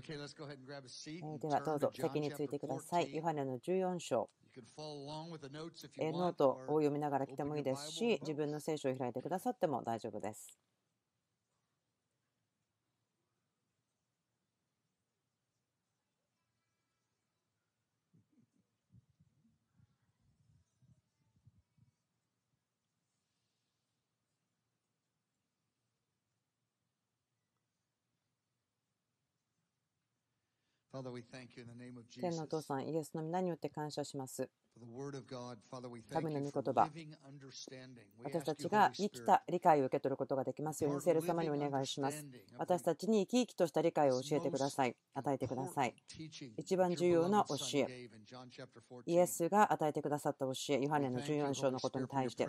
ではどうぞ席についてください。ヨハネの14章。ノートを読みながら来てもいいですし、自分の聖書を開いてくださっても大丈夫です。天のお父さん、イエスの皆によって感謝します。神の御言葉、私たちが生きた理解を受け取ることができますように、聖霊様にお願いします。私たちに生き生きとした理解を教えてください。与えてください。一番重要な教え、イエスが与えてくださった教え、ヨハネの14章のことに対して、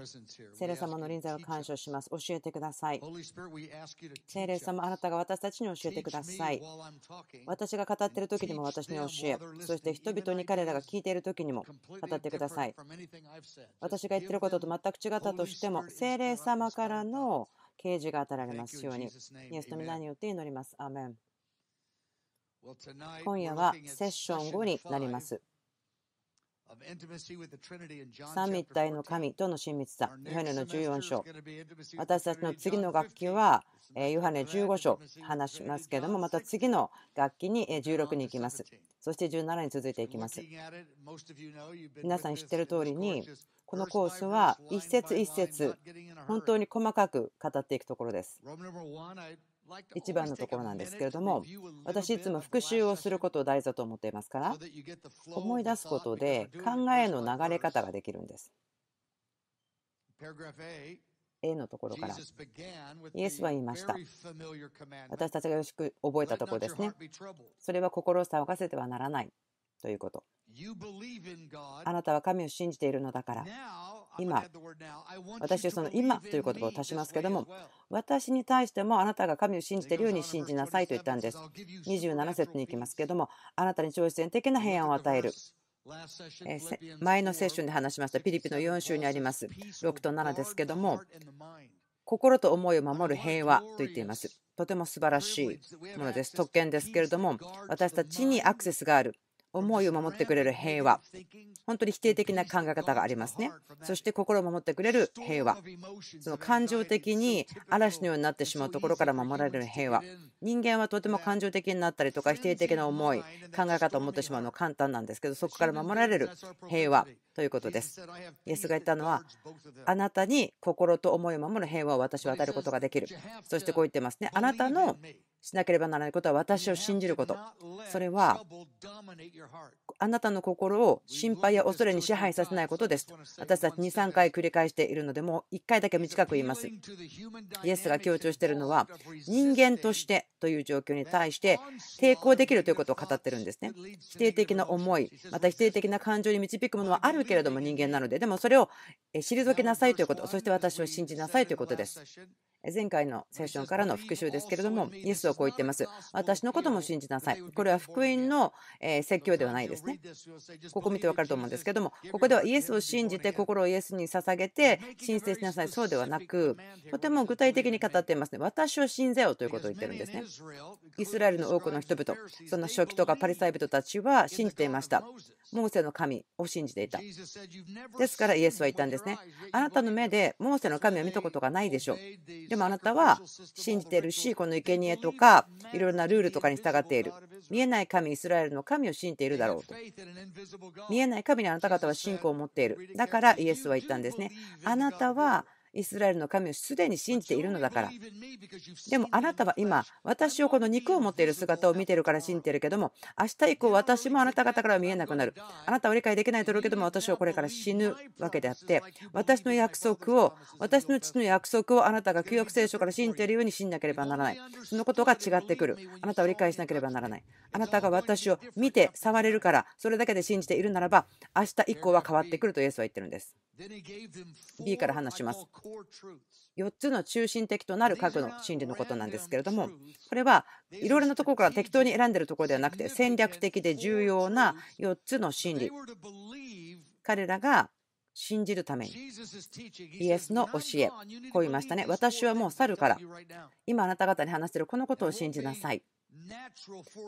聖霊様の臨在を感謝します。教えてください。聖霊様、あなたが私たちに教えてください。私が語っている時にも私に教え、そして人々に彼らが聞いている時にも、私ってください。私が言ってることと全く違ったとしても、精霊様からの啓示が与えられますように、イエスの皆によって祈ります。アメン今夜はセッション5になります。三密体の神との親密さ、ヨハネの14章。私たちの次の楽器は、ヨハネ15章話しますけれども、また次の楽器に16に行きます。そして17に続いていきます。皆さん知ってる通りに、このコースは一節一節、本当に細かく語っていくところです。一番のところなんですけれども、私いつも復習をすることを大事だと思っていますから、思い出すことで考えの流れ方ができるんです。A のところから。イエスは言いました。私たちがよしく覚えたところですね。それは心を騒がせてはならないということ。あなたは神を信じているのだから、今、私はその今という言葉を足しますけども、私に対してもあなたが神を信じているように信じなさいと言ったんです。27節に行きますけども、あなたに挑戦的な平安を与える。前のセッションで話しましたピリピの4州にあります6と7ですけども心と思いを守る平和と言っていますとても素晴らしいものです特権ですけれども私たちにアクセスがある思いを守ってくれる平和本当に否定的な考え方がありますねそして心を守ってくれる平和その感情的に嵐のようになってしまうところから守られる平和人間はとても感情的になったりとか否定的な思い考え方を持ってしまうのは簡単なんですけどそこから守られる平和ということですイエスが言ったのはあなたに心と思いを守る平和を私は与えることができるそしてこう言ってますねあなたのしなければならないことは私を信じること。それは、あなたの心を心配や恐れに支配させないことです。私たち2、3回繰り返しているので、もう1回だけ短く言います。イエスが強調しているのは、人間としてという状況に対して抵抗できるということを語ってるんですね。否定的な思い、また否定的な感情に導くものはあるけれども人間なので、でもそれを退けなさいということ、そして私を信じなさいということです。前回のセッションからの復習ですけれども、イエスはこう言ってます。私のことも信じなさい。これは福音の説教ではないですね。ここ見てわかると思うんですけども、ここではイエスを信じて、心をイエスに捧げて、申請しなさい。そうではなく、とても具体的に語っていますね。私を信ぜよということを言ってるんですね。イスラエルの多くの人々、その初期とかパリサイ人たちは信じていました。モーセの神を信じていた。ですからイエスは言ったんですね。あなたの目でモーセの神を見たことがないでしょう。でもあなたは信じてるし、この生贄とか、いろいろなルールとかに従っている。見えない神、イスラエルの神を信じているだろうと。見えない神にあなた方は信仰を持っている。だからイエスは言ったんですね。あなたはイスラエルの神をすでに信じているのだからでもあなたは今私をこの肉を持っている姿を見ているから信じているけども明日以降私もあなた方からは見えなくなるあなたは理解できないとろうけども私はこれから死ぬわけであって私の約束を私の父の約束をあなたが旧約聖書から信じているように信じなければならないそのことが違ってくるあなたを理解しなければならないあなたが私を見て触れるからそれだけで信じているならば明日以降は変わってくるとイエスは言ってるんです B から話します4つの中心的となる核の真理のことなんですけれどもこれはいろいろなところから適当に選んでるところではなくて戦略的で重要な4つの真理彼らが信じるためにイエスの教えこう言いましたね私はもう去るから今あなた方に話しているこのことを信じなさい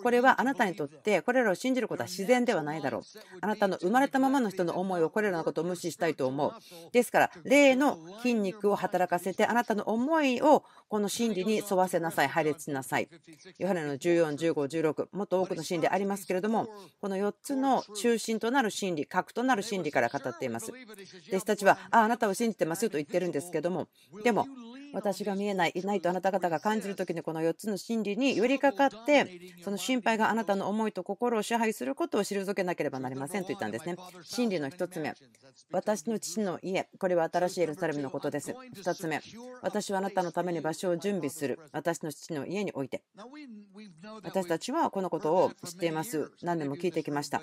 これはあなたにとってこれらを信じることは自然ではないだろう。あなたの生まれたままの人の思いをこれらのことを無視したいと思う。ですから、例の筋肉を働かせてあなたの思いをこの真理に沿わせなさい、配列しなさい。ヨハネの14、15、16、もっと多くの真理ありますけれども、この4つの中心となる真理、核となる真理から語っています。弟子たちは、ああ、あなたを信じてますよと言ってるんですけども、でも、私が見えない、いないとあなた方が感じる時にこの4つの真理に寄りかかって、その心配があなたの思いと心を支配することを退けなければなりませんと言ったんですね。真理の1つ目、私の父の家、これは新しいエルサレムのことです。2つ目、私はあなたのために場所を準備する、私の父の家において。私たちはこのことを知っています。何年も聞いてきました。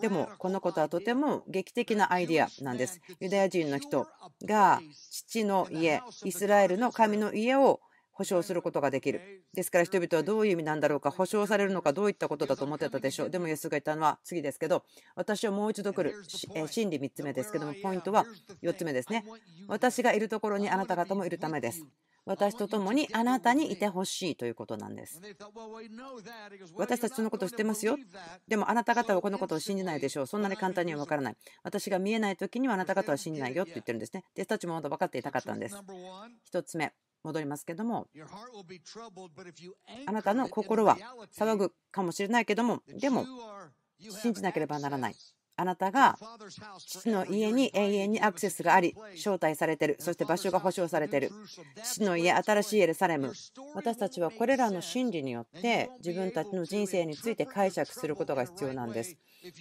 でも、このことはとても劇的なアイディアなんです。ユダヤ人の人が父の家、イスラエルの神の家を保証することができる。ですから人々はどういう意味なんだろうか、保証されるのか、どういったことだと思ってたでしょう。でも、イエスが言ったのは次ですけど、私はもう一度来る。真理3つ目ですけども、ポイントは4つ目ですね。私がいるところにあなた方もいるためです。私と共にあなたにいてほしいということなんです。私たちそのことを知ってますよ。でもあなた方はこのことを信じないでしょう。そんなに簡単には分からない。私が見えない時にはあなた方は信じないよって言ってるんですね。弟子たちもまだ分かっていたかったんです。1つ目。戻りますけどもあなたの心は騒ぐかもしれないけどもでも信じなければならないあなたが父の家に永遠にアクセスがあり、招待されている、そして場所が保証されている、父の家、新しいエルサレム、私たちはこれらの真理によって自分たちの人生について解釈することが必要なんです。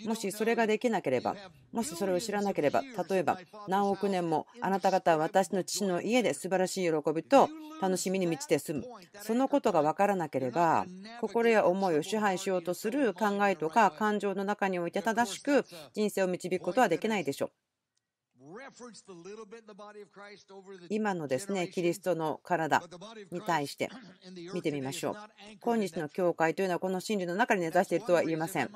もしそれができなければ、もしそれを知らなければ、例えば何億年もあなた方は私の父の家で素晴らしい喜びと楽しみに満ちて住む、そのことが分からなければ、心や思いを支配しようとする考えとか感情の中において正しく、人生を導くことはできないでしょう。今のですねキリストの体に対して見てみましょう。今日の教会というのはこの真理の中に根ざしているとは言えません。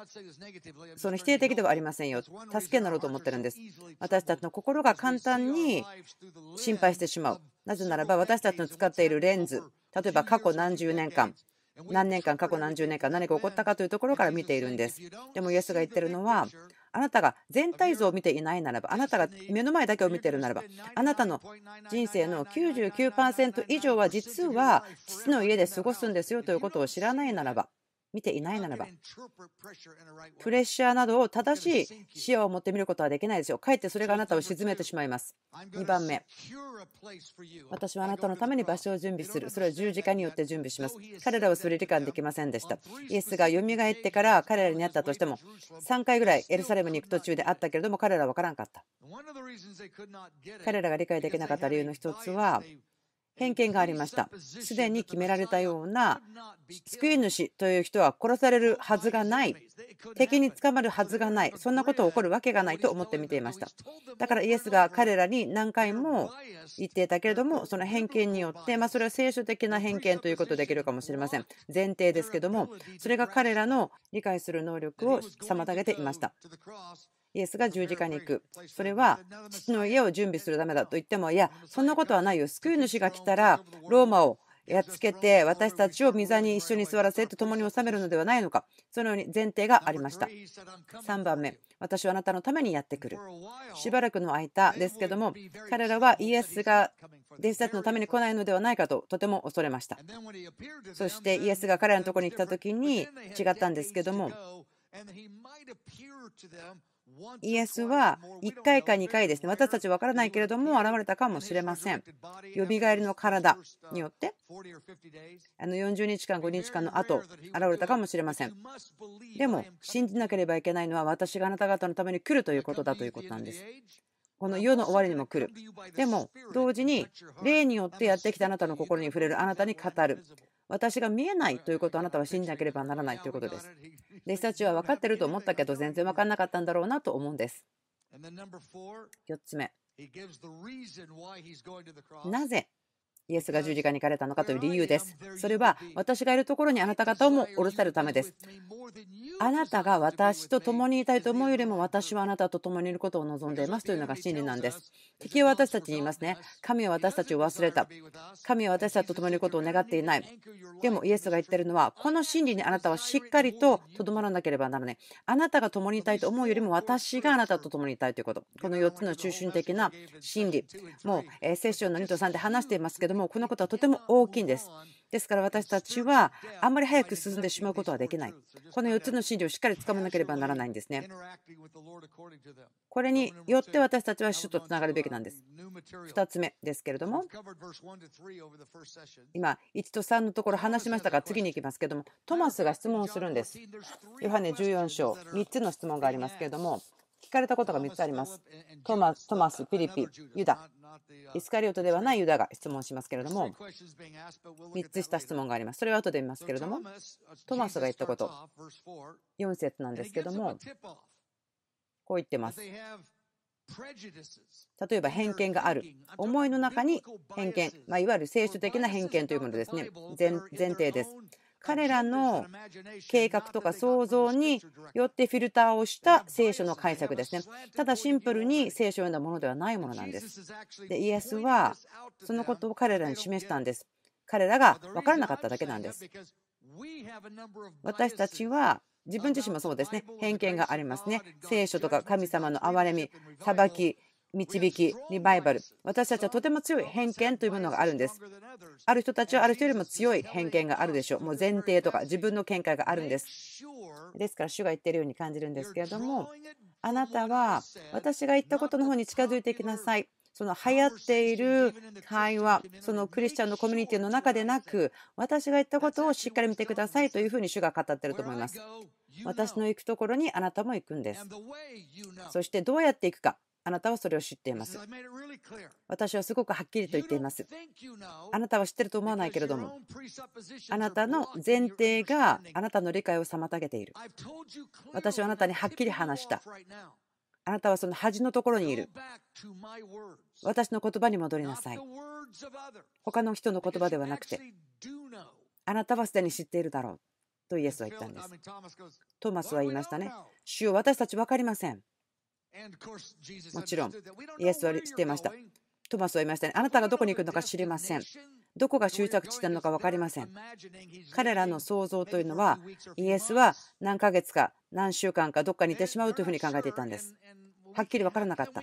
その否定的ではありませんよ。助けになろうと思ってるんです。私たちの心が簡単に心配してしまう。なぜならば私たちの使っているレンズ、例えば過去何十年間、何年間、過去何十年間、何が起こったかというところから見ているんです。でも、イエスが言ってるのは、あなたが全体像を見ていないならば、あなたが目の前だけを見ているならば、あなたの人生の99%以上は実は父の家で過ごすんですよということを知らないならば、見ていないならば、プレッシャーなどを正しい視野を持ってみることはできないですよ。かえってそれがあなたを沈めてしまいます。2番目、私はあなたのために場所を準備する。それは十字架によって準備します。彼らはそれ理解できませんでした。イエスがよみがえってから彼らに会ったとしても、3回ぐらいエルサレムに行く途中で会ったけれども、彼らは分からんかった。彼らが理解できなかった理由の1つは、偏見がありました。すでに決められたような救い主という人は殺されるはずがない、敵に捕まるはずがない、そんなこと起こるわけがないと思って見ていました。だからイエスが彼らに何回も言っていたけれども、その偏見によって、まあ、それは聖書的な偏見ということできるかもしれません。前提ですけども、それが彼らの理解する能力を妨げていました。イエスが十字架に行く。それは父の家を準備するためだと言っても、いや、そんなことはないよ。救い主が来たら、ローマをやっつけて私たちを溝に一緒に座らせと共に治めるのではないのかそのように前提がありました3番目私はあなたのためにやってくるしばらくの間ですけども彼らはイエスが弟子たちのために来ないのではないかととても恐れましたそしてイエスが彼らのところに来た時に違ったんですけどもイエスは1回か2回ですね私たち分からないけれども現れたかもしれませんよみがえりの体によってあの40日間5日間の後現れたかもしれませんでも信じなければいけないのは私があなた方のために来るということだということなんですこの世の終わりにも来るでも同時に霊によってやってきたあなたの心に触れるあなたに語る私が見えないということをあなたは信じなければならないということです。弟子たちは分かっていると思ったけど全然分からなかったんだろうなと思うんです。4つ目。なぜイエスが十字架に行かれたのかという理由です。それは私がいるところにあなた方をもおろせるためです。あなたが私と共にいたいと思うよりも私はあなたと共にいることを望んでいますというのが真理なんです。敵は私たちに言いますね。神は私たちを忘れた。神は私たちと共にいることを願っていない。でもイエスが言っているのはこの真理にあなたはしっかりととどまらなければならない。あなたが共にいたいと思うよりも私があなたと共にいたいということ。この4つの中心的な真理。もう聖書の2と3で話していますけどども、このことはとても大きいんです。ですから私たちはあんまり早く進んでしまうことはできない。この4つの真理をしっかりつかまなければならないんですね。これによって私たちは主とつながるべきなんです。2つ目ですけれども、今、1と3のところ話しましたが、次に行きますけれども、トマスが質問をするんです。ヨハネ14章、3つの質問がありますけれども、かれたことが3つあります。トマトマス、フィリピ、ユダ。イスカリオトではないユダが質問しますけれども、3つした質問があります。それは後で見ますけれども、トマスが言ったこと、4節なんですけども、こう言ってます。例えば偏見がある思いの中に偏見、まあ、いわゆる聖書的な偏見というものですね前提です彼らの計画とか想像によってフィルターをした聖書の解釈ですね。ただシンプルに聖書を読んだものではないものなんです。でイエスはそのことを彼らに示したんです。彼らが分からなかっただけなんです。私たちは自分自身もそうですね偏見がありますね聖書とか神様の憐れみ裁き導き、リバイバル。私たちはとても強い偏見というものがあるんです。ある人たちはある人よりも強い偏見があるでしょう。もう前提とか自分の見解があるんです。ですから主が言っているように感じるんですけれども、あなたは私が言ったことの方に近づいていきなさい。その流行っている会話、そのクリスチャンのコミュニティの中でなく、私が言ったことをしっかり見てくださいというふうに主が語ってると思います。私の行くところにあなたも行くんです。そしてどうやって行くか、あなたはそれを知っています。私はすごくはっきりと言っています。あなたは知ってると思わないけれども、あなたの前提があなたの理解を妨げている。私はあなたにはっきり話した。あなたはその端のところにいる。私の言葉に戻りなさい。他の人の言葉ではなくて、あなたはすでに知っているだろう。とイエスは言ったんです。トーマスは言いましたね。主よ私たち分かりません。もちろん、イエスは知っていました。トマスは言いましたね。あなたがどこに行くのか知りません。どこが終着地なのか分かりません。彼らの想像というのは、イエスは何ヶ月か何週間かどっかにいてしまうというふうに考えていたんです。はっきり分からなかった。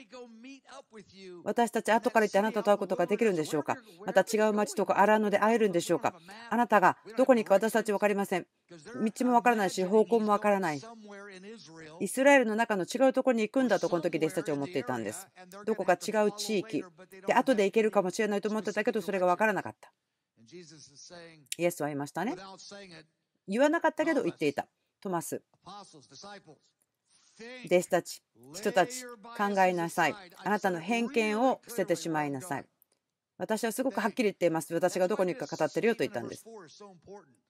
私たち後から行ってあなたと会うことができるんでしょうかまた違う町とかアラノで会えるんでしょうかあなたがどこに行く私たち分かりません。道も分からないし方向も分からない。イスラエルの中の違うところに行くんだとこの時弟子たちは思っていたんです。どこか違う地域で後で行けるかもしれないと思ってたけどそれが分からなかった。イエスは言いましたね。言わなかったけど言っていた。トマス弟子たち、人たち、考えなさい。あなたの偏見を捨ててしまいなさい。私はすごくはっきり言っています。私がどこに行くか語ってるよと言ったんです。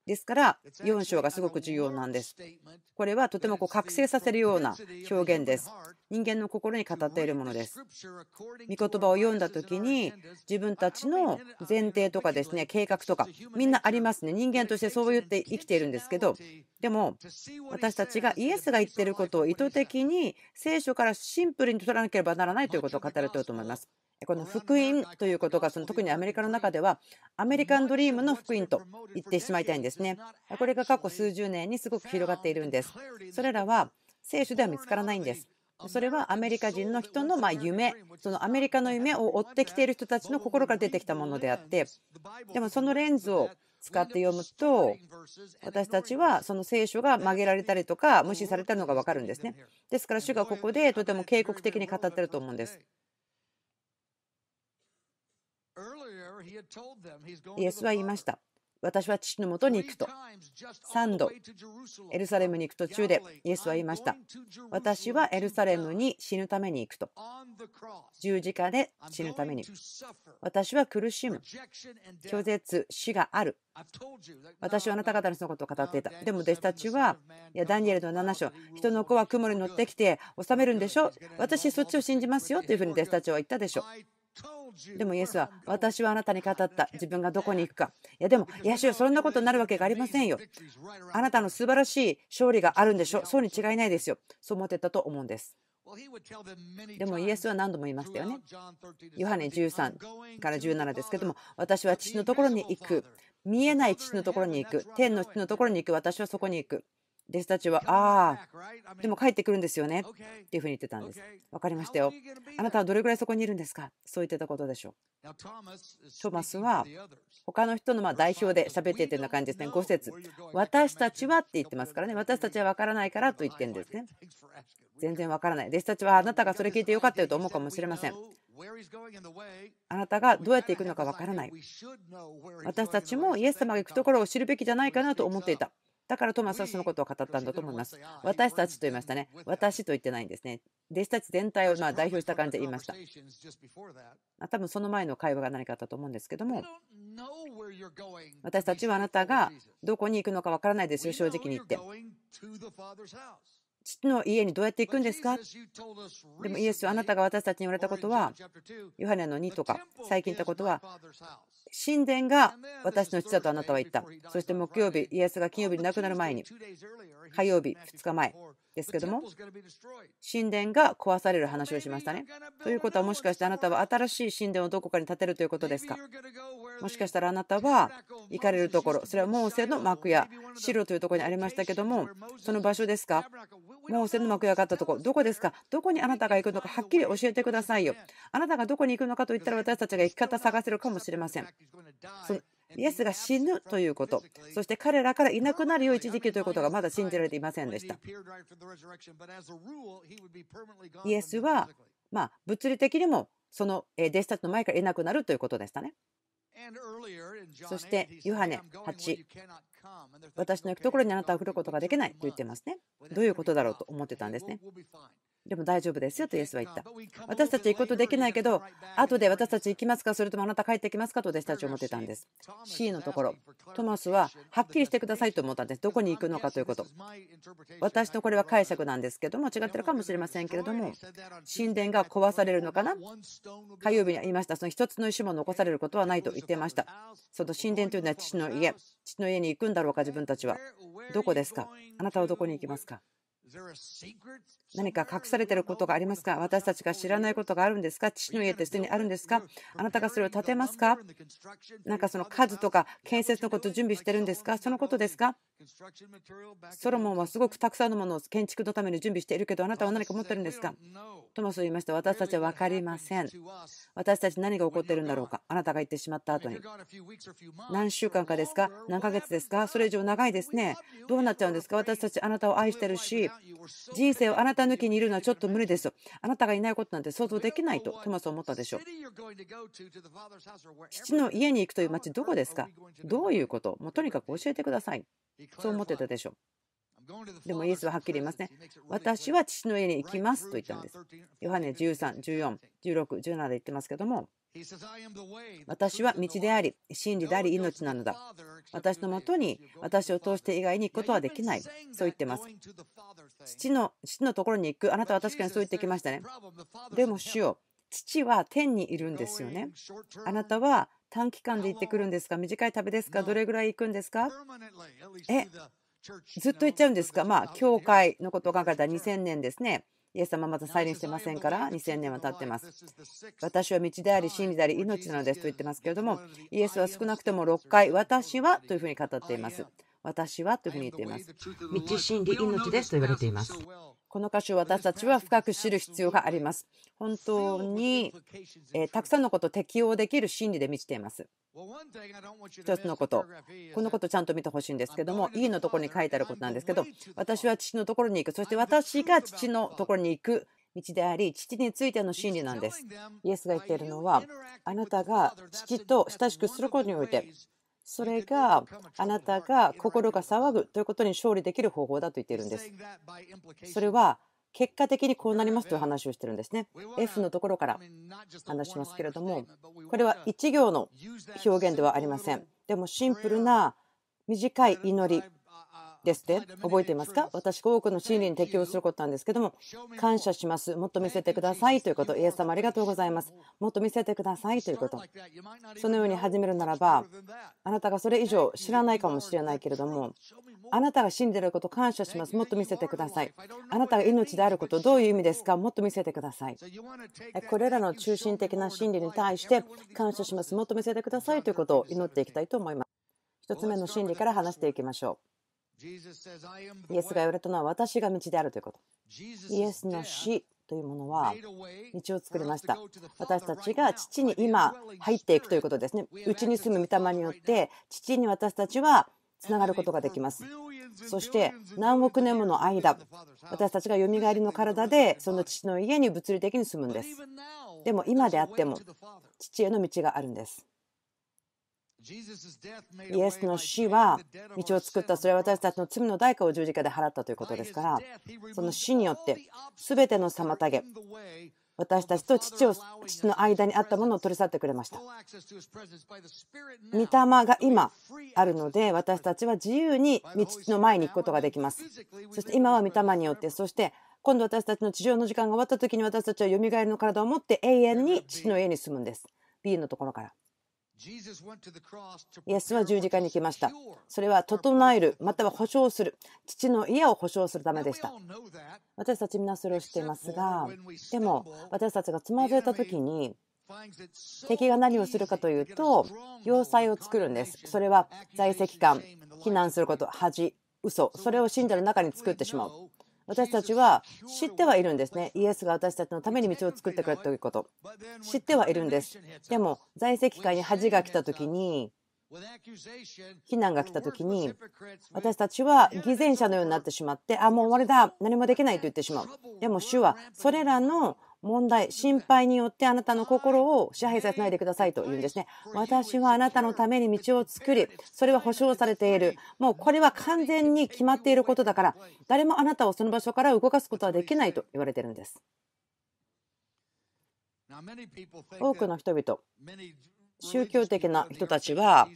ですから、4章がすごく重要なんです。これはとてもこう覚醒させるような表現です。人間の心に語っているものです。御言葉を読んだ時に、自分たちの前提とかですね、計画とか、みんなありますね。人間としてそう言って生きているんですけど、でも、私たちがイエスが言ってることを意図的に聖書からシンプルに取らなければならないということを語るといと思います。この福音ということが特にアメリカの中ではアメリカンドリームの福音と言ってしまいたいんですね。これが過去数十年にすごく広がっているんです。それらは聖書では見つからないんです。それはアメリカ人の人のま夢、そのアメリカの夢を追ってきている人たちの心から出てきたものであって、でもそのレンズを使って読むと私たちはその聖書が曲げられたりとか無視されたのが分かるんですねですから主がここでとても警告的に語ってると思うんですイエスは言いました。私は父のもとに行くと。3度、エルサレムに行く途中で、イエスは言いました。私はエルサレムに死ぬために行くと。十字架で死ぬために。私は苦しむ。拒絶、死がある。私はあなた方のそのことを語っていた。でも弟子たちは、いや、ダニエルの7章、人の子は雲に乗ってきて治めるんでしょ私、そっちを信じますよというふうに弟子たちは言ったでしょう。でもイエスは私はあなたに語った自分がどこに行くかいやでもいや野手そんなことになるわけがありませんよあなたの素晴らしい勝利があるんでしょそうに違いないですよそう思ってたと思うんですでもイエスは何度も言いましたよね。ヨハネ13から17ですけども、私は父のところに行く、見えない父のところに行く、天の父のところに行く、私はそこに行く。弟子たちは、ああ、でも帰ってくるんですよね。っていうふうに言ってたんです。分かりましたよ。あなたはどれぐらいそこにいるんですかそう言ってたことでしょう。トマスは、他の人のま代表で喋っていてような感じですね。5節私たちはって言ってますからね。私たちは分からないからと言ってるんですね。全然分からない。弟子たちは、あなたがそれ聞いてよかったよと思うかもしれません。あなたがどうやって行くのか分からない。私たちもイエス様が行くところを知るべきじゃないかなと思っていた。だからトマスはそのことを語ったんだと思います。私たちと言いましたね。私と言ってないんですね。弟子たち全体をま代表した感じで言いました。多分その前の会話が何かあったと思うんですけども、私たちはあなたがどこに行くのか分からないですよ、正直に言って。父の家にどうやって行くんですかでもイエスあなたが私たちに言われたことは、ヨハネの2とか、最近言ったことは、神殿が私の父だとあなたは言った。そして木曜日、イエスが金曜日に亡くなる前に、火曜日2日前、ですけども神殿が壊される話をしましたね。ということはもしかしてあなたは新しい神殿をどこかに建てるということですかもしかしたらあなたは行かれるところそれはモーセの幕屋白というところにありましたけどもその場所ですかモーセの幕屋があったところどこですかどこにあなたが行くのかはっきり教えてくださいよ。あなたがどこに行くのかといったら私たちが生き方探せるかもしれません。イエスが死ぬということ、そして彼らからいなくなるよう一時期ということがまだ信じられていませんでした。イエスは、まあ、物理的にもその弟子たちの前からいなくなるということでしたね。そしてヨハネ8私の行くところにあなたは来ることができないと言ってますね。どういうことだろうと思ってたんですね。でも大丈夫ですよとイエスは言った。私たち行くことできないけど、後で私たち行きますか、それともあなた帰ってきますかと弟子たち思ってたんです。C のところ、トマスははっきりしてくださいと思ったんです。どこに行くのかということ。私のこれは解釈なんですけども、違ってるかもしれませんけれども、神殿が壊されるのかな火曜日に言いました、その一つの石も残されることはないと言ってました。その神殿というのは父の家、父の家に行くんだろうか、自分たちは。どこですかあなたはどこに行きますか何か隠されていることがありますか私たちが知らないことがあるんですか父の家ってすでにあるんですかあなたがそれを建てますかなんかその数とか建設のこと準備してるんですかそのことですかソロモンはすごくたくさんのものを建築のために準備しているけどあなたは何か持ってるんですかトマスを言いました私たちは分かりません私たち何が起こってるんだろうかあなたが言ってしまった後に何週間かですか何ヶ月ですかそれ以上長いですねどうなっちゃうんですか私たちあなたを愛してるし人生をあなた股抜きにいるのはちょっと無理です。あなたがいないことなんて想像できないとトマスは思ったでしょう。父の家に行くという町どこですかどういうこともうとにかく教えてください。そう思ってたでしょう。でもイエスははっきり言いますね。私は父の家に行きますと言ったんです。ヨハネ13、14、16、17で言ってますけども、私は道であり、真理であり、命なのだ。私のもとに私を通して以外に行くことはできない。そう言ってます。父の父のところに行く。あなたは確かにそう言ってきましたね。でも主よ、父は天にいるんですよね。あなたは短期間で行ってくるんですか短い旅ですかどれぐらい行くんですかえずっと行っちゃうんですかまあ、教会のことを考えたら2000年ですね。イエス様はまだ再臨してませんから2000年は経ってます。私は道であり真理であり命なのですと言っていますけれどもイエスは少なくとも6回私はというふうに語っています。私はというふうに言っています。道真理命ですと言われています。この歌詞を私たちは深く知る必要があります。本当に、えたくさんのことを適応できる心理で満ちています。1つのこと、このことちゃんと見てほしいんですけども、E のところに書いてあることなんですけど、私は父のところに行く、そして私が父のところに行く道であり、父についての真理なんです。イエスが言っているのは、あなたが父と親しくすることにおいて、それがあなたが心が騒ぐということに勝利できる方法だと言っているんです。それは結果的にこうなりますという話をしてるんですね。F のところから話しますけれども、これは1行の表現ではありません。でもシンプルな短い祈りですって覚えていますか私多くの真理に適応することなんですけども感謝しますもっと見せてくださいということイエス様ありがとうございますもっと見せてくださいということそのように始めるならばあなたがそれ以上知らないかもしれないけれどもあなたが死んでいること感謝しますもっと見せてくださいあなたが命であることどういう意味ですかもっと見せてくださいこれらの中心的な真理に対して感謝しますもっと見せてくださいということを祈っていきたいと思います1つ目の真理から話していきましょうイエスが言われたのは私が道であるということ。イエスの死というものは道を作りました。私たちが父に今入っていくということですね。うちに住む御霊によって父に私たちはつながることができます。そして何億年もの間私たちがよみがえりの体でその父の家に物理的に住むんです。でも今であっても父への道があるんです。イエスの死は道を作ったそれは私たちの罪の代価を十字架で払ったということですからその死によって全ての妨げ私たちと父を父の間にあったものを取り去ってくれました御霊が今あるので私たちは自由に道の前に行くことができますそして今は御霊によってそして今度私たちの地上の時間が終わった時に私たちはよみがえりの体を持って永遠に父の家に住むんです B のところからイエスは十字架に来ました。それは整える、または保証する、父の家を保証するためでした。私たち皆それを知っていますが、でも私たちがつまずいた時に、敵が何をするかというと、要塞を作るんです。それは在籍感、避難すること、恥、嘘、それを信者の中に作ってしまう。私たちは知ってはいるんですね。イエスが私たちのために道を作ってくれたということ。知ってはいるんです。でも、在籍会に恥が来た時に、非難が来た時に、私たちは偽善者のようになってしまって、あ、もう終わりだ、何もできないと言ってしまう。でも、主はそれらの問題、心配によってあなたの心を支配させないでくださいというんですね。私はあなたのために道を作り、それは保証されている。もうこれは完全に決まっていることだから、誰もあなたをその場所から動かすことはできないと言われているんです。多くの人々、宗教的な人たちは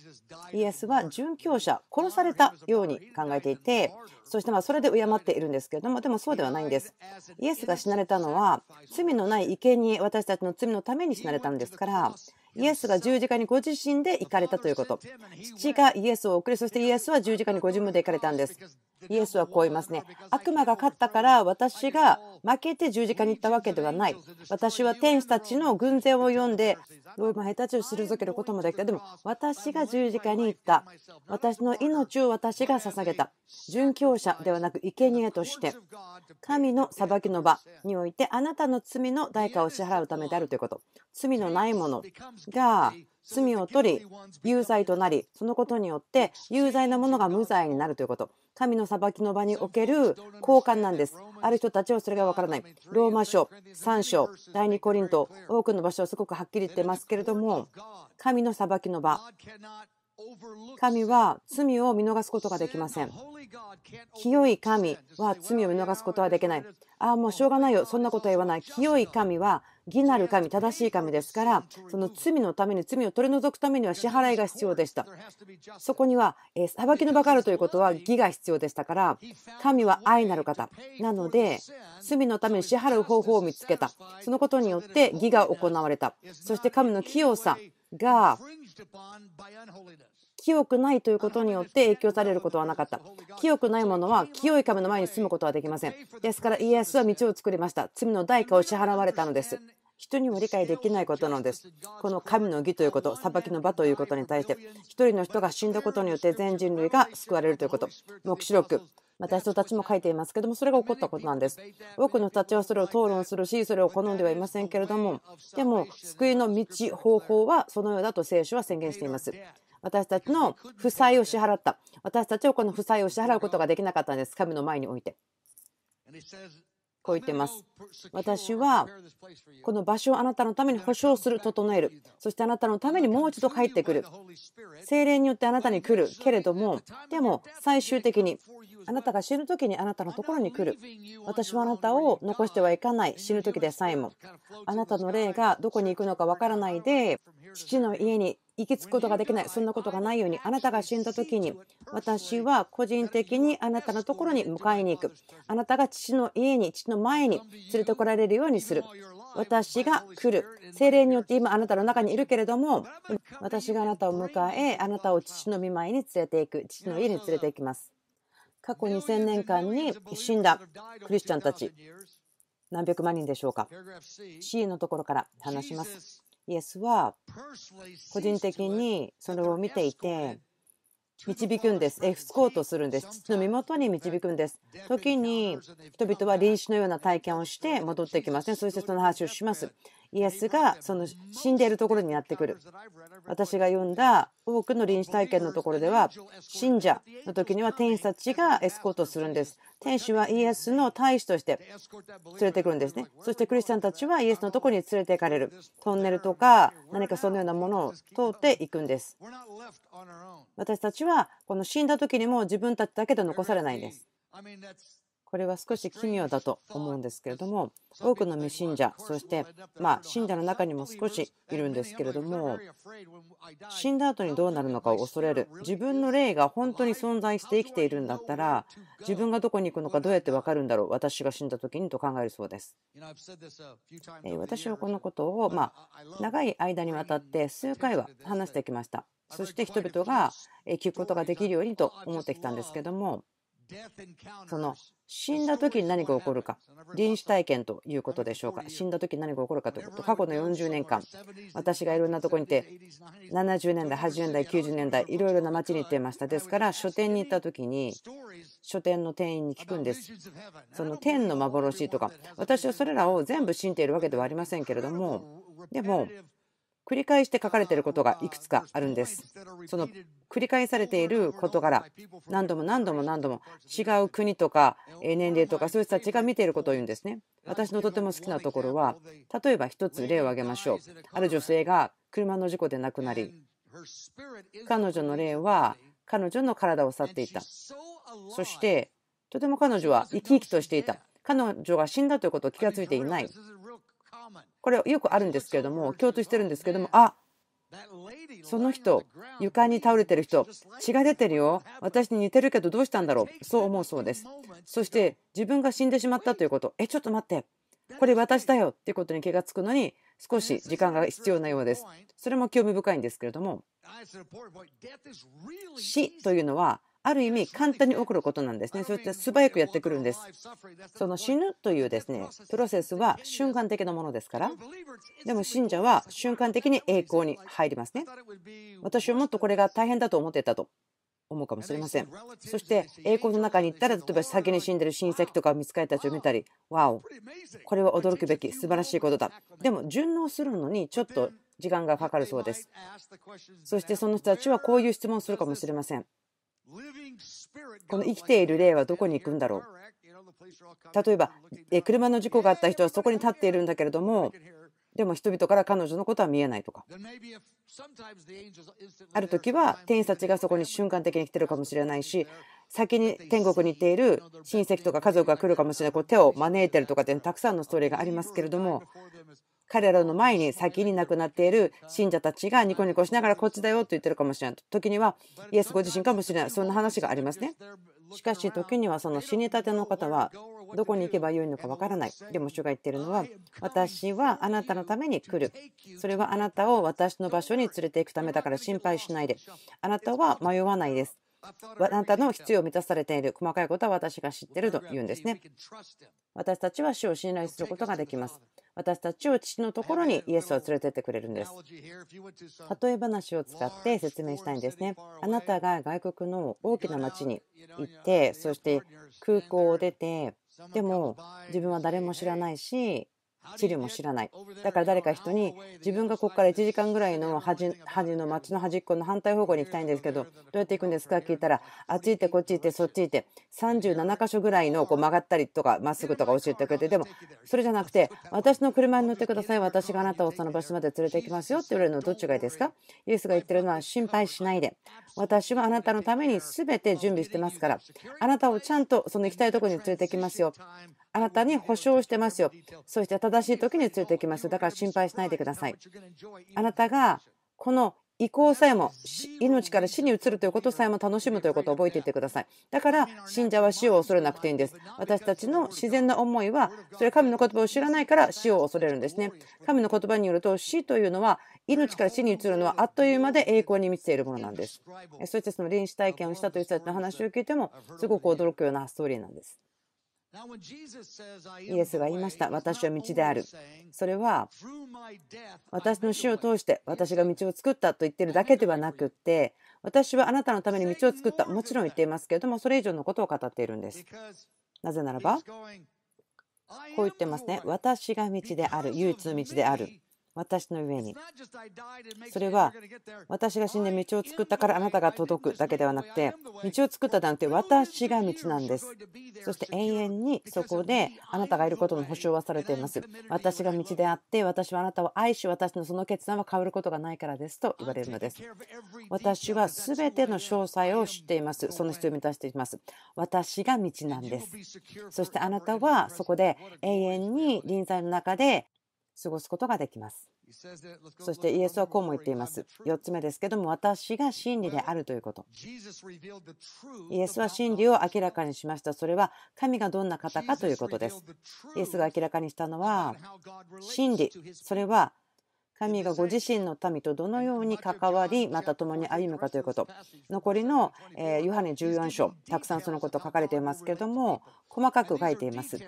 イエスは殉教者殺されたように考えていてそしてまそれで敬っているんですけれどもでもそうではないんですイエスが死なれたのは罪のない生贄に私たちの罪のために死なれたんですからイエスが十字架にご自身で行かれたということ。父がイエスを送り、そしてイエスは十字架にご自分で行かれたんです。イエスはこう言いますね。悪魔が勝ったから私が負けて十字架に行ったわけではない。私は天使たちの軍勢を読んで、ローマ兵たちを退けることもできた。でも私が十字架に行った。私の命を私が捧げた。殉教者ではなく生贄として、神の裁きの場においてあなたの罪の代価を支払うためであるということ。罪のないもの、が罪を取り有罪となりそのことによって有罪なものが無罪になるということ神の裁きの場における交換なんですある人たちはそれがわからないローマ書3章第2コリント多くの場所はすごくはっきり言ってますけれども神の裁きの場神は罪を見逃すことができません。清い神は罪を見逃すことはできない。ああ、もうしょうがないよ。そんなことは言わない。清い神は義なる神、正しい神ですから、その罪のために罪を取り除くためには支払いが必要でした。そこには、え裁きのばかるということは義が必要でしたから、神は愛なる方。なので、罪のために支払う方法を見つけた。そのことによって義が行われた。そして神の器用さが、清くないということによって影響されることはなかった。清くないものは清い神の前に住むことはできません。ですからイエスは道を作りました。罪の代価を支払われたのです。人にも理解できないことなのです。この神の義ということ、裁きの場ということに対して、一人の人が死んだことによって全人類が救われるということ。黙示録私たちも書いていますけどもそれが起こったことなんです多くの人たちはそれを討論するしそれを好んではいませんけれどもでも救いの道方法はそのようだと聖書は宣言しています私たちの負債を支払った。私たちはこの負債を支払うことができなかったんです。神の前において。こう言ってます。私はこの場所をあなたのために保証する、整える。そしてあなたのためにもう一度帰ってくる。精霊によってあなたに来る。けれども、でも最終的にあなたが死ぬ時にあなたのところに来る。私はあなたを残してはいかない。死ぬ時でさえも。あなたの霊がどこに行くのかわからないで、父の家に行き着くことができない。そんなことがないように、あなたが死んだ時に、私は個人的にあなたのところに迎えに行く。あなたが父の家に、父の前に連れてこられるようにする。私が来る。精霊によって今あなたの中にいるけれども、私があなたを迎え、あなたを父の見舞いに連れて行く。父の家に連れて行きます。過去2000年間に死んだクリスチャンたち何百万人でしょうか C のところから話しますイエスは個人的にそれを見ていて導くんですエスコートするんです父の身元に導くんです時に人々は臨死のような体験をして戻ってきますねそういう説の話をしますイエスがその死んでいるところになってくる私が読んだ多くの臨死体験のところでは信者の時には天使たちがエスコートするんです天使はイエスの大使として連れてくるんですねそしてクリスチャンたちはイエスのところに連れて行かれるトンネルとか何かそのようなものを通っていくんです私たちはこの死んだ時にも自分たちだけで残されないんですこれは少し奇妙だと思うんですけれども多くの未信者そしてまあ信者の中にも少しいるんですけれども死んだ後にどうなるのかを恐れる自分の霊が本当に存在して生きているんだったら自分がどこに行くのかどうやって分かるんだろう私が死んだ時にと考えるそうです。私はこのことをま長い間にわたって数回は話してきました。そして人々が聞くことができるようにと思ってきたんですけどもその死んだ時に何が起こるか臨死体験ということでしょうか死んだ時に何が起こるかということ過去の40年間私がいろんなとこにいて70年代80年代90年代いろいろな町に行っていましたですから書店に行った時に書店の店員に聞くんですその天の幻とか私はそれらを全部信じているわけではありませんけれどもでも繰り返して書かれていることがいくつかあるんです。その繰り返されている事柄、何度も何度も何度も違う国とか年齢とかそういう人たちが見ていることを言うんですね。私のとても好きなところは、例えば一つ例を挙げましょう。ある女性が車の事故で亡くなり、彼女の霊は彼女の体を去っていた。そして、とても彼女は生き生きとしていた。彼女が死んだということを気がついていない。これよくあるんですけれども共通してるんですけどもあその人床に倒れてる人血が出てるよ私に似てるけどどうしたんだろうそう思うそうですそして自分が死んでしまったということえちょっと待ってこれ私だよっていうことに気が付くのに少し時間が必要なようですそれも興味深いんですけれども死というのはある意味簡単に起こることなんですね。そういった素早くやってくるんです。その死ぬというですねプロセスは瞬間的なものですから、でも信者は瞬間的に栄光に入りますね。私はもっとこれが大変だと思ってたと。思うかもしれませんそして栄光の中に行ったら例えば先に死んでる親戚とか見つかりたちを見たりわおこれは驚くべき素晴らしいことだでも順応するのにちょっと時間がかかるそうですそしてその人たちはこういう質問をするかもしれませんこの生きている霊はどこに行くんだろう例えば車の事故があった人はそこに立っているんだけれどもでも人々から彼女のことは見えないとかある時は天使たちがそこに瞬間的に来てるかもしれないし先に天国に行っている親戚とか家族が来るかもしれないこう手を招いてるとかってたくさんのストーリーがありますけれども彼らの前に先に亡くなっている信者たちがニコニコしながらこっちだよと言ってるかもしれない時にはイエスご自身かもしれないそんな話がありますねしかし時にはその死にたての方はどこに行けばよいのかわからないでも主が言っているのは私はあなたのために来るそれはあなたを私の場所に連れて行くためだから心配しないであなたは迷わないですあなたの必要を満たされている細かいことは私が知っていると言うんですね。私たちは主を信頼することができます。私たちを父のところにイエスを連れてってくれるんです。例え話を使って説明したいんですね。あなたが外国の大きな町に行って、そして空港を出て、でも自分は誰も知らないし、地理も知らない。だから誰か人に自分がここから1時間ぐらいの端の町の端っこの反対方向に行きたいんですけどどうやって行くんですか聞いたらあっち行ってこっち行ってそっち行って37箇所ぐらいのこう曲がったりとかまっすぐとか教えてくれてでもそれじゃなくて私の車に乗ってください私があなたをその場所まで連れて行きますよって言われるのはどっちがいいですかイエスが言ってるのは心配しないで私はあなたのために全て準備してますからあなたをちゃんとその行きたいところに連れて行きますよあなたに保証してますよ。そして正しい時に連れてきますよ。だから心配しないでください。あなたがこの移行さえも命から死に移るということさえも楽しむということを覚えていてください。だから信者は死を恐れなくていいんです。私たちの自然な思いはそれは神の言葉を知らないから死を恐れるんですね。神の言葉によると死というのは命から死に移るのはあっという間で栄光に満ちているものなんです。そしてその臨死体験をしたという人たちの話を聞いてもすごく驚くようなストーリーなんです。イエスが言いました。私は道である。それは、私の死を通して私が道を作ったと言ってるだけではなくって、私はあなたのために道を作った。もちろん言っていますけれども、それ以上のことを語っているんです。なぜならば、こう言ってますね。私が道である。唯一の道である。私の上にそれは私が死んで道を作ったからあなたが届くだけではなくて道を作ったなんて私が道なんですそして永遠にそこであなたがいることの保証はされています私が道であって私はあなたを愛し私のその決断は変わることがないからですと言われるのです私は全ての詳細を知っていますその必要を満たしています私が道なんですそしてあなたはそこで永遠に臨在の中で過ごすことができます。そしてイエスはこうも言っています。4つ目ですけども、私が真理であるということ。イエスは真理を明らかにしました。それは神がどんな方かということです。イエスが明らかにしたのは、真理。それは神がご自身の民とどのように関わり、また共に歩むかということ。残りの、ヨハネ14章、たくさんそのこと書かれていますけれども、細かく書いています。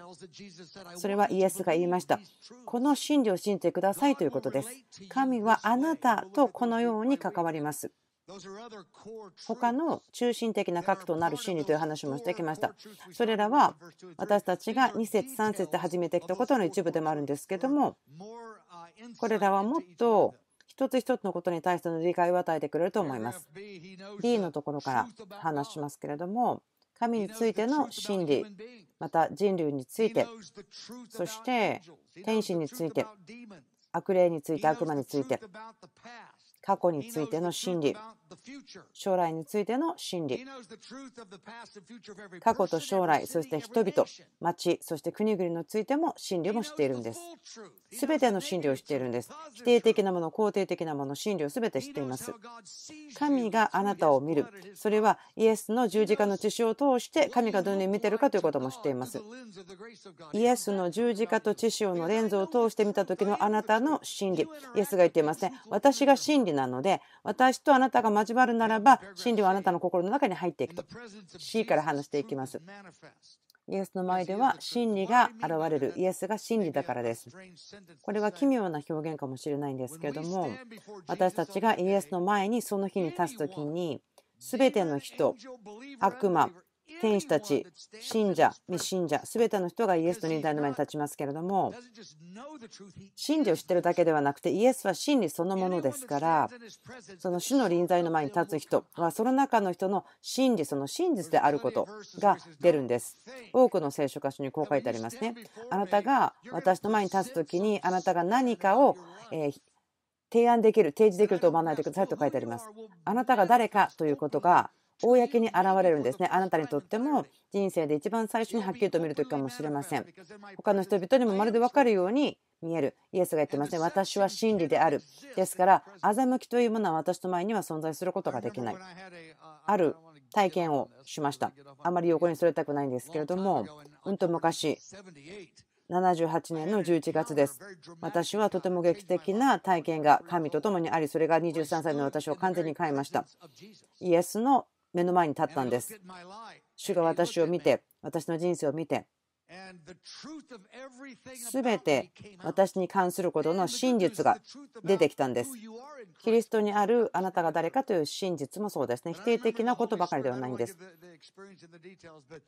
それはイエスが言いました。この真理を信じてくださいということです。神はあなたとこのように関わります。他の中心的な核となる真理という話もしてきました。それらは私たちが2節3節で始めてきたことの一部でもあるんですけども、これらはもっと一つ一つのことに対しての理解を与えてくれると思います。D のところから話しますけれども、神についての真理、また人類について、そして天使について、悪霊について、悪魔について、過去についての真理、将来についての真理過去と将来そして人々町そして国々についても真理も知っているんです全ての真理を知っているんです否定的なもの肯定的なもの真理を全て知っています神があなたを見るそれはイエスの十字架の血潮を通して神がどのように見てるかということも知っていますイエスの十字架と血潮のレンズを通して見た時のあなたの真理イエスが言っていますね私が真理なので私とあなたが交わるならば、真理はあなたの心の中に入っていくと。C から話していきます。イエスの前では真理が現れる。イエスが真理だからです。これは奇妙な表現かもしれないんですけれども、私たちがイエスの前にその日に立つ時に、全ての人、悪魔、天使たち、信者、未信者、すべての人がイエスと忍耐の前に立ちますけれども、真理を知ってるだけではなくて、イエスは真理そのものですから、その主の臨在の前に立つ人は、その中の人の真理、その真実であることが出るんです。多くの聖書箇所にこう書いてありますね。あなたが私の前に立つ時に、あなたが何かを、えー提案できる、提示できると思わないでくださいと書いてあります。あなたが誰かということが公に現れるんですね。あなたにとっても人生で一番最初にはっきりと見る時かもしれません。他の人々にもまるで分かるように見える。イエスが言ってますね。私は真理である。ですから、欺きというものは私の前には存在することができない。ある体験をしました。あまり横にそれたくないんですけれども、うんと昔、78年の11月です。私はとても劇的な体験が神と共にあり、それが23歳の私を完全に変えました。イエスの目の前に立ったんです。主が私を見て、私の人生を見て、すべて私に関することの真実が出てきたんです。キリストにあるあなたが誰かという真実もそうですね。否定的なことばかりではないんです。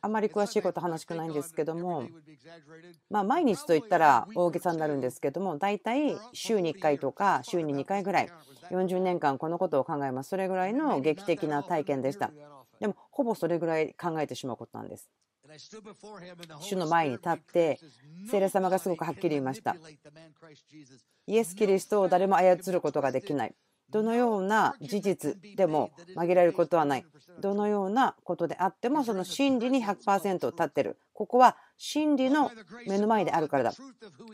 あまり詳しいこと話しくないんですけども、まあ、毎日といったら大げさになるんですけども、大体週に1回とか週に2回ぐらい、40年間このことを考えます。それぐらいの劇的な体験でした。でも、ほぼそれぐらい考えてしまうことなんです。主の前に立って、聖霊様がすごくはっきり言いました。イエス・キリストを誰も操ることができない。どのような事実でも紛れることはない。どのようなことであっても、その真理に100%立ってる。ここは真理の目の前であるからだ。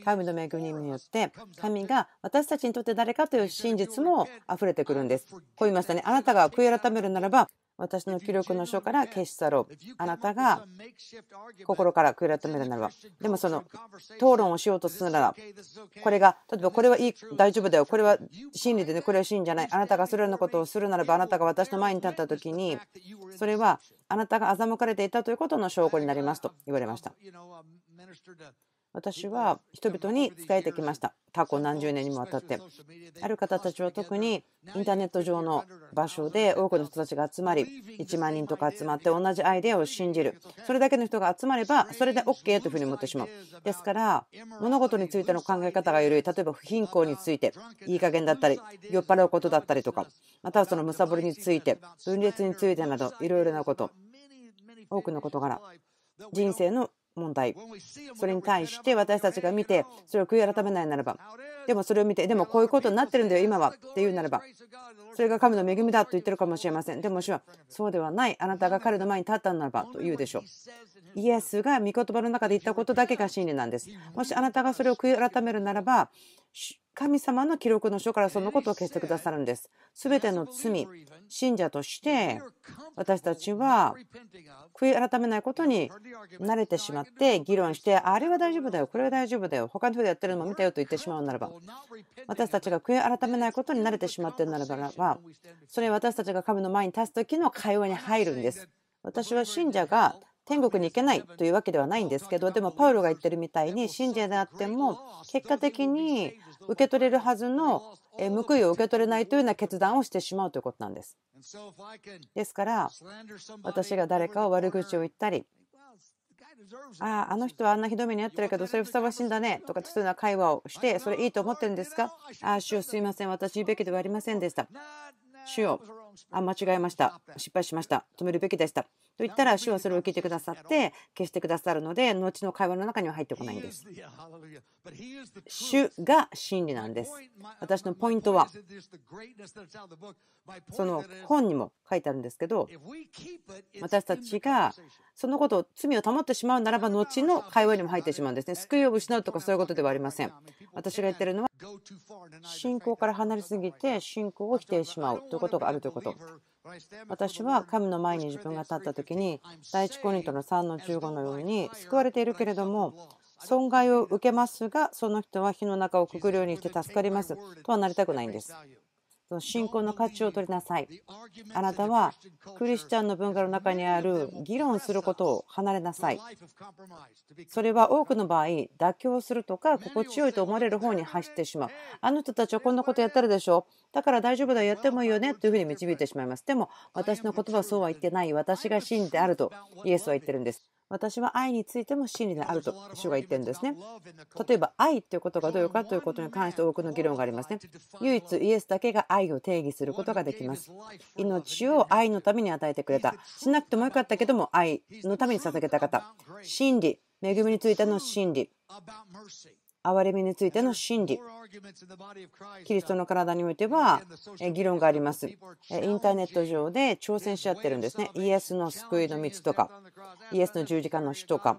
神の恵みによって、神が私たちにとって誰かという真実も溢れてくるんです。こう言いましたね。あなたが悔い改めるならば、私の気力の書から消し去ろう。あなたが心から悔い改めるならば。でもその討論をしようとするなら、これが、例えばこれはいい、大丈夫だよ。これは真理でね、これは真理じゃない。あなたがそれらのことをするならば、あなたが私の前に立った時に、それはあなたが欺かれていたということの証拠になりますと言われました。私は人々に仕えてきました過去何十年にもわたってある方たちは特にインターネット上の場所で多くの人たちが集まり1万人とか集まって同じアイデアを信じるそれだけの人が集まればそれで OK というふうに思ってしまうですから物事についての考え方が緩い例えば不貧困についていい加減だったり酔っ払うことだったりとかまたはそのむさぼりについて分裂についてなどいろいろなこと多くの事柄人生の問題それに対して私たちが見てそれを悔い改めないならばでもそれを見てでもこういうことになってるんだよ今はっていうならばそれが神の恵みだと言ってるかもしれませんでも主はそうではないあなたが彼の前に立ったならばと言うでしょうイエスが御言葉の中で言ったことだけが真理なんですもしあなたがそれを悔い改めるならば神様の記録の書からそのことを消してくださるんです。すべての罪、信者として私たちは悔い改めないことに慣れてしまって議論して、あれは大丈夫だよ、これは大丈夫だよ、他の人でやってるのも見たよと言ってしまうならば、私たちが悔い改めないことに慣れてしまっているならば、それは私たちが神の前に立つ時の会話に入るんです。私は信者が天国に行けないというわけではないんですけどでもパウロが言ってるみたいに信者であっても結果的に受け取れるはずの報いを受け取れないというような決断をしてしまうということなんです。ですから私が誰かを悪口を言ったりあああの人はあんなひどい目に遭ってるけどそれふさわしいんだねとかそういうような会話をしてそれいいと思ってるんですかああ主よすいません私言うべきではありませんでした主よあ間違えました失敗しました止めるべきでしたと言ったら主はそれを受けてくださって消してくださるので後の会話の中には入ってこないんです。主が真理なんです。私のポイントはその本にも書いてあるんですけど私たちがそのことを罪を保ってしまうならば後の会話にも入ってしまうんですね。救いを失うとかそういうことではありません。私が言ってるのは信仰から離れすぎて信仰を否定しまうということがあるということ。私は神の前に自分が立った時に第一コリントの3の15のように救われているけれども損害を受けますがその人は火の中をくぐるようにして助かりますとはなりたくないんです。の信仰の価値を取りなさい。あなたはクリスチャンの文化の中にある議論することを離れなさい。それは多くの場合、妥協するとか心地よいと思われる方に走ってしまう。あの人たちはこんなことやったらでしょだから大丈夫だやってもいいよねというふうに導いてしまいます。でも私の言葉はそうは言ってない。私が真であるとイエスは言ってるんです。私は愛についても真理であると主が言ってるんですね。例えば愛ということがどういうかということに関して多くの議論がありますね。唯一イエスだけが愛を定義することができます。命を愛のために与えてくれた。しなくてもよかったけども愛のために捧げた方。真理、恵みについての真理。憐れみについての真理キリストの体においては議論がありますインターネット上で挑戦し合ってるんですねイエスの救いの道とかイエスの十字架の死とか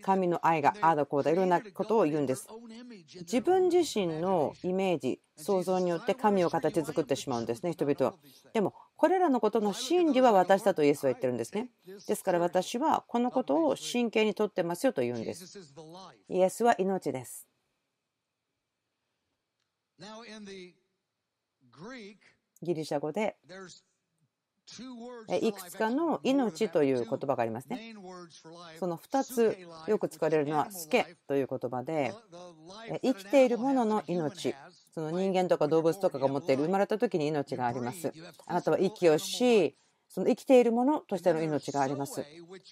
神の愛がああだこうだいろんなことを言うんです自分自身のイメージ想像によって神を形作ってしまうんですね人々はでもこれらのことの真理は私だとイエスは言ってるんですねですから私はこのことを真剣にとってますよと言うんですイエスは命ですギリシャ語でいくつかの命という言葉がありますね。その2つよく使われるのは「スケ」という言葉で生きているものの命その人間とか動物とかが持っている生まれた時に命があります。あなたは息をしその生きているものとしての命があります。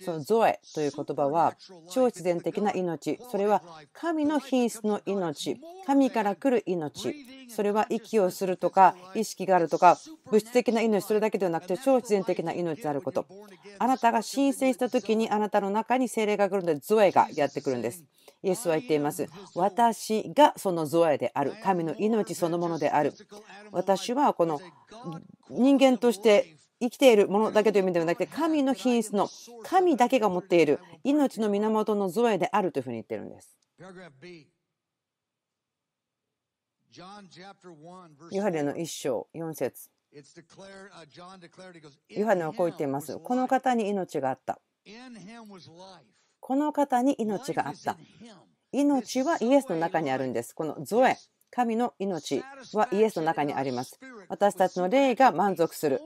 そのゾエという言葉は超自然的な命、それは神の品質の命、神から来る命、それは息をするとか意識があるとか物質的な命、それだけではなくて超自然的な命であること。あなたが申請した時にあなたの中に精霊が来るのでゾエがやってくるんです。イエスは言っています。私がそのゾエである。神の命そのものである。私はこの人間として生きているものだけという意味ではなくて神の品質の神だけが持っている命の源のゾエであるというふうに言ってるんです。ヨハネの1章4節ヨハネはこう言っています。この方に命があった。この方に命があった。命はイエスの中にあるんです。このゾエ、神の命はイエスの中にあります。私たちの霊が満足する。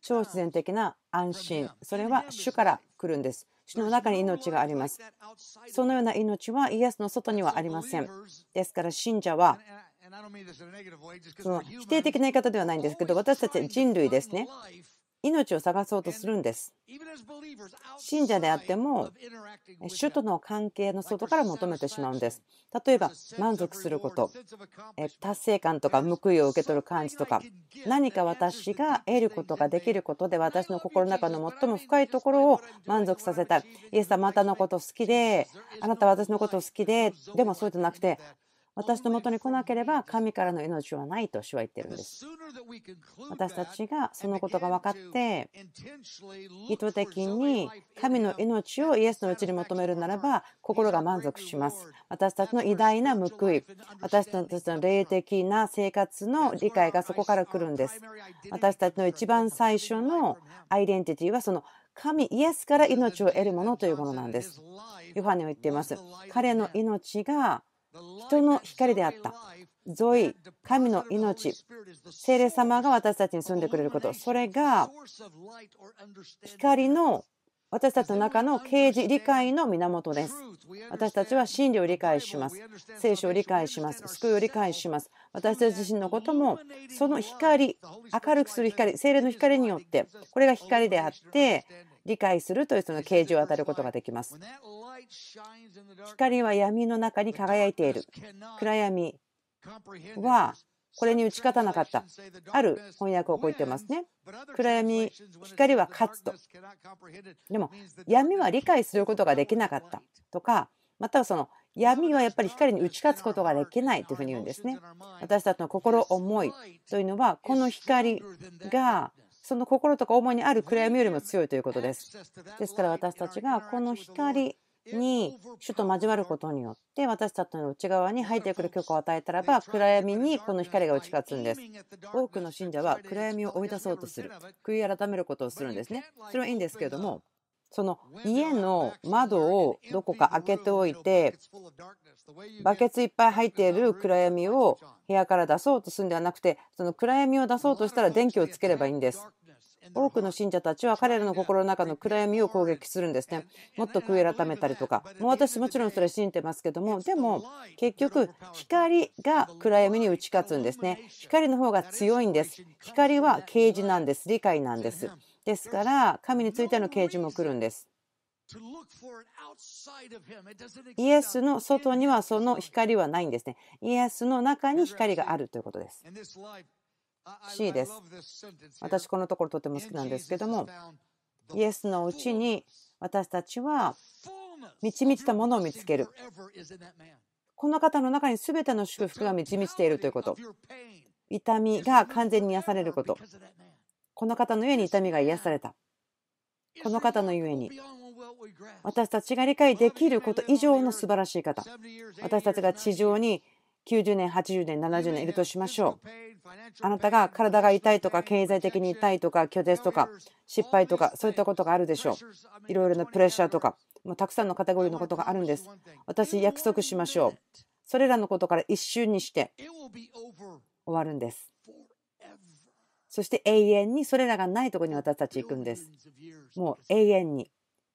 超自然的な安心、それは主から来るんです。主の中に命があります。そのような命はイエスの外にはありません。ですから信者はその否定的な言い方ではないんですけど私たち人類ですね命を探そうとするんです。信者であっても、主との関係の外から求めてしまうんです。例えば、満足すること、達成感とか報いを受け取る感じとか、何か私が得ることができることで、私の心の中の最も深いところを満足させたい。イエス様、あなたのこと好きで、あなたは私のこと好きで、でもそうじゃなくて、私のもとに来なければ神からの命はないと主は言ってるんです。私たちがそのことが分かって意図的に神の命をイエスのうちに求めるならば心が満足します。私たちの偉大な報い私たちの霊的な生活の理解がそこから来るんです。私たちの一番最初のアイデンティティはその神イエスから命を得るものというものなんです。ヨハネは言っています。彼の命が人の光であった。ゾイ、神の命、聖霊様が私たちに住んでくれること、それが光の私たちの中の啓示、理解の源です。私たちは真理を理解します。聖書を理解します。救いを理解します。私たち自身のことも、その光、明るくする光、精霊の光によって、これが光であって、理解するというその啓示を与えることができます。光は闇の中に輝いている。暗闇はこれに打ち勝たなかった。ある翻訳をこう言ってますね。暗闇、光は勝つと。でも闇は理解することができなかったとか、またはその闇はやっぱり光に打ち勝つことができないというふうに言うんですね。私たちの心思いというのはこの光がその心とか思いにある暗闇よりも強いということです。ですから私たちがこの光に主と交わることによって私たちの内側に入ってくる許可を与えたらば暗闇にこの光が打ち勝つんです多くの信者は暗闇を追い出そうとする悔い改めることをするんですねそれはいいんですけれどもその家の窓をどこか開けておいてバケツいっぱい入っている暗闇を部屋から出そうとするんではなくてその暗闇を出そうとしたら電気をつければいいんです多くの信者たちは彼らの心の中の暗闇を攻撃するんですねもっと悔い改めたりとかもう私もちろんそれ信じてますけどもでも結局光が暗闇に打ち勝つんですね光の方が強いんです光は啓示なんです理解なんですですから神についての啓示も来るんですイエスの外にはその光はないんですね。イエスの中に光があるということです。C です。私このところとても好きなんですけども、イエスのうちに私たちは満ち満ちたものを見つける。この方の中に全ての祝福が満ち満ちているということ。痛みが完全に癒されること。この方のゆえに痛みが癒された。この方のゆえに私たちが理解できること以上の素晴らしい方私たちが地上に90年80年70年いるとしましょうあなたが体が痛いとか経済的に痛いとか拒絶とか失敗とかそういったことがあるでしょういろいろなプレッシャーとかもうたくさんのカテゴリーのことがあるんです私約束しましょうそれらのことから一瞬にして終わるんですそして永遠にそれらがないとこに私たち行くんですもう永遠に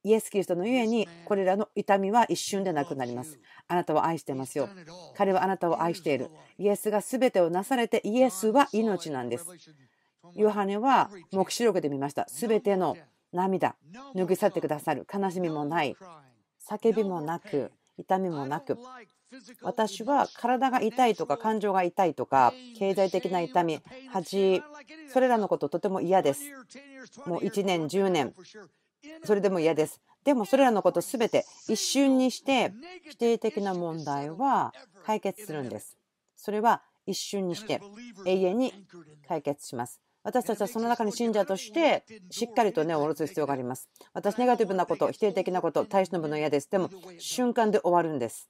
イエス・キリストのゆえにこれらの痛みは一瞬でなくなります。あなたを愛してますよ。彼はあなたを愛している。イエスが全てをなされてイエスは命なんです。ヨハネは黙示録で見ました。全ての涙、脱ぎ去ってくださる。悲しみもない。叫びもなく、痛みもなく。私は体が痛いとか感情が痛いとか経済的な痛み恥それらのこととても嫌ですもう1年10年それでも嫌です。でもそれらのことすべて一瞬にして否定的な問題は解決するんです。それは一瞬にして永遠に解決します。私たちはその中に信者としてしっかりと根を下ろす必要があります。私、ネガティブなこと、否定的なこと、大使のぶの嫌です。でも瞬間で終わるんです。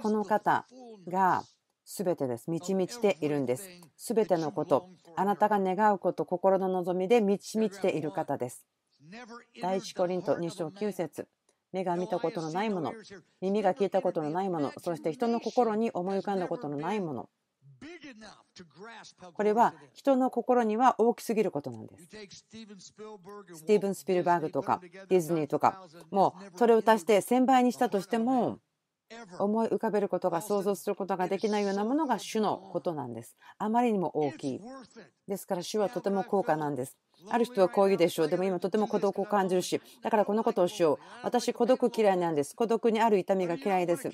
この方がすべてです。満ち満ちているんです。すべてのこと、あなたが願うこと、心の望みで満ち満ちている方です。第一コリント2章9節目が見たことのないもの、耳が聞いたことのないもの、そして人の心に思い浮かんだことのないもの。これは人の心には大きすぎることなんです。スティーブン・スピルバーグとかディズニーとかもうそれを足して1000倍にしたとしても思い浮かべることが想像することができないようなものが主のことなんです。あまりにも大きい。ですから主はとても高価なんです。ある人はこう言うでしょう。でも今とても孤独を感じるし、だからこのことをしよう。私、孤独嫌いなんです。孤独にある痛みが嫌いです。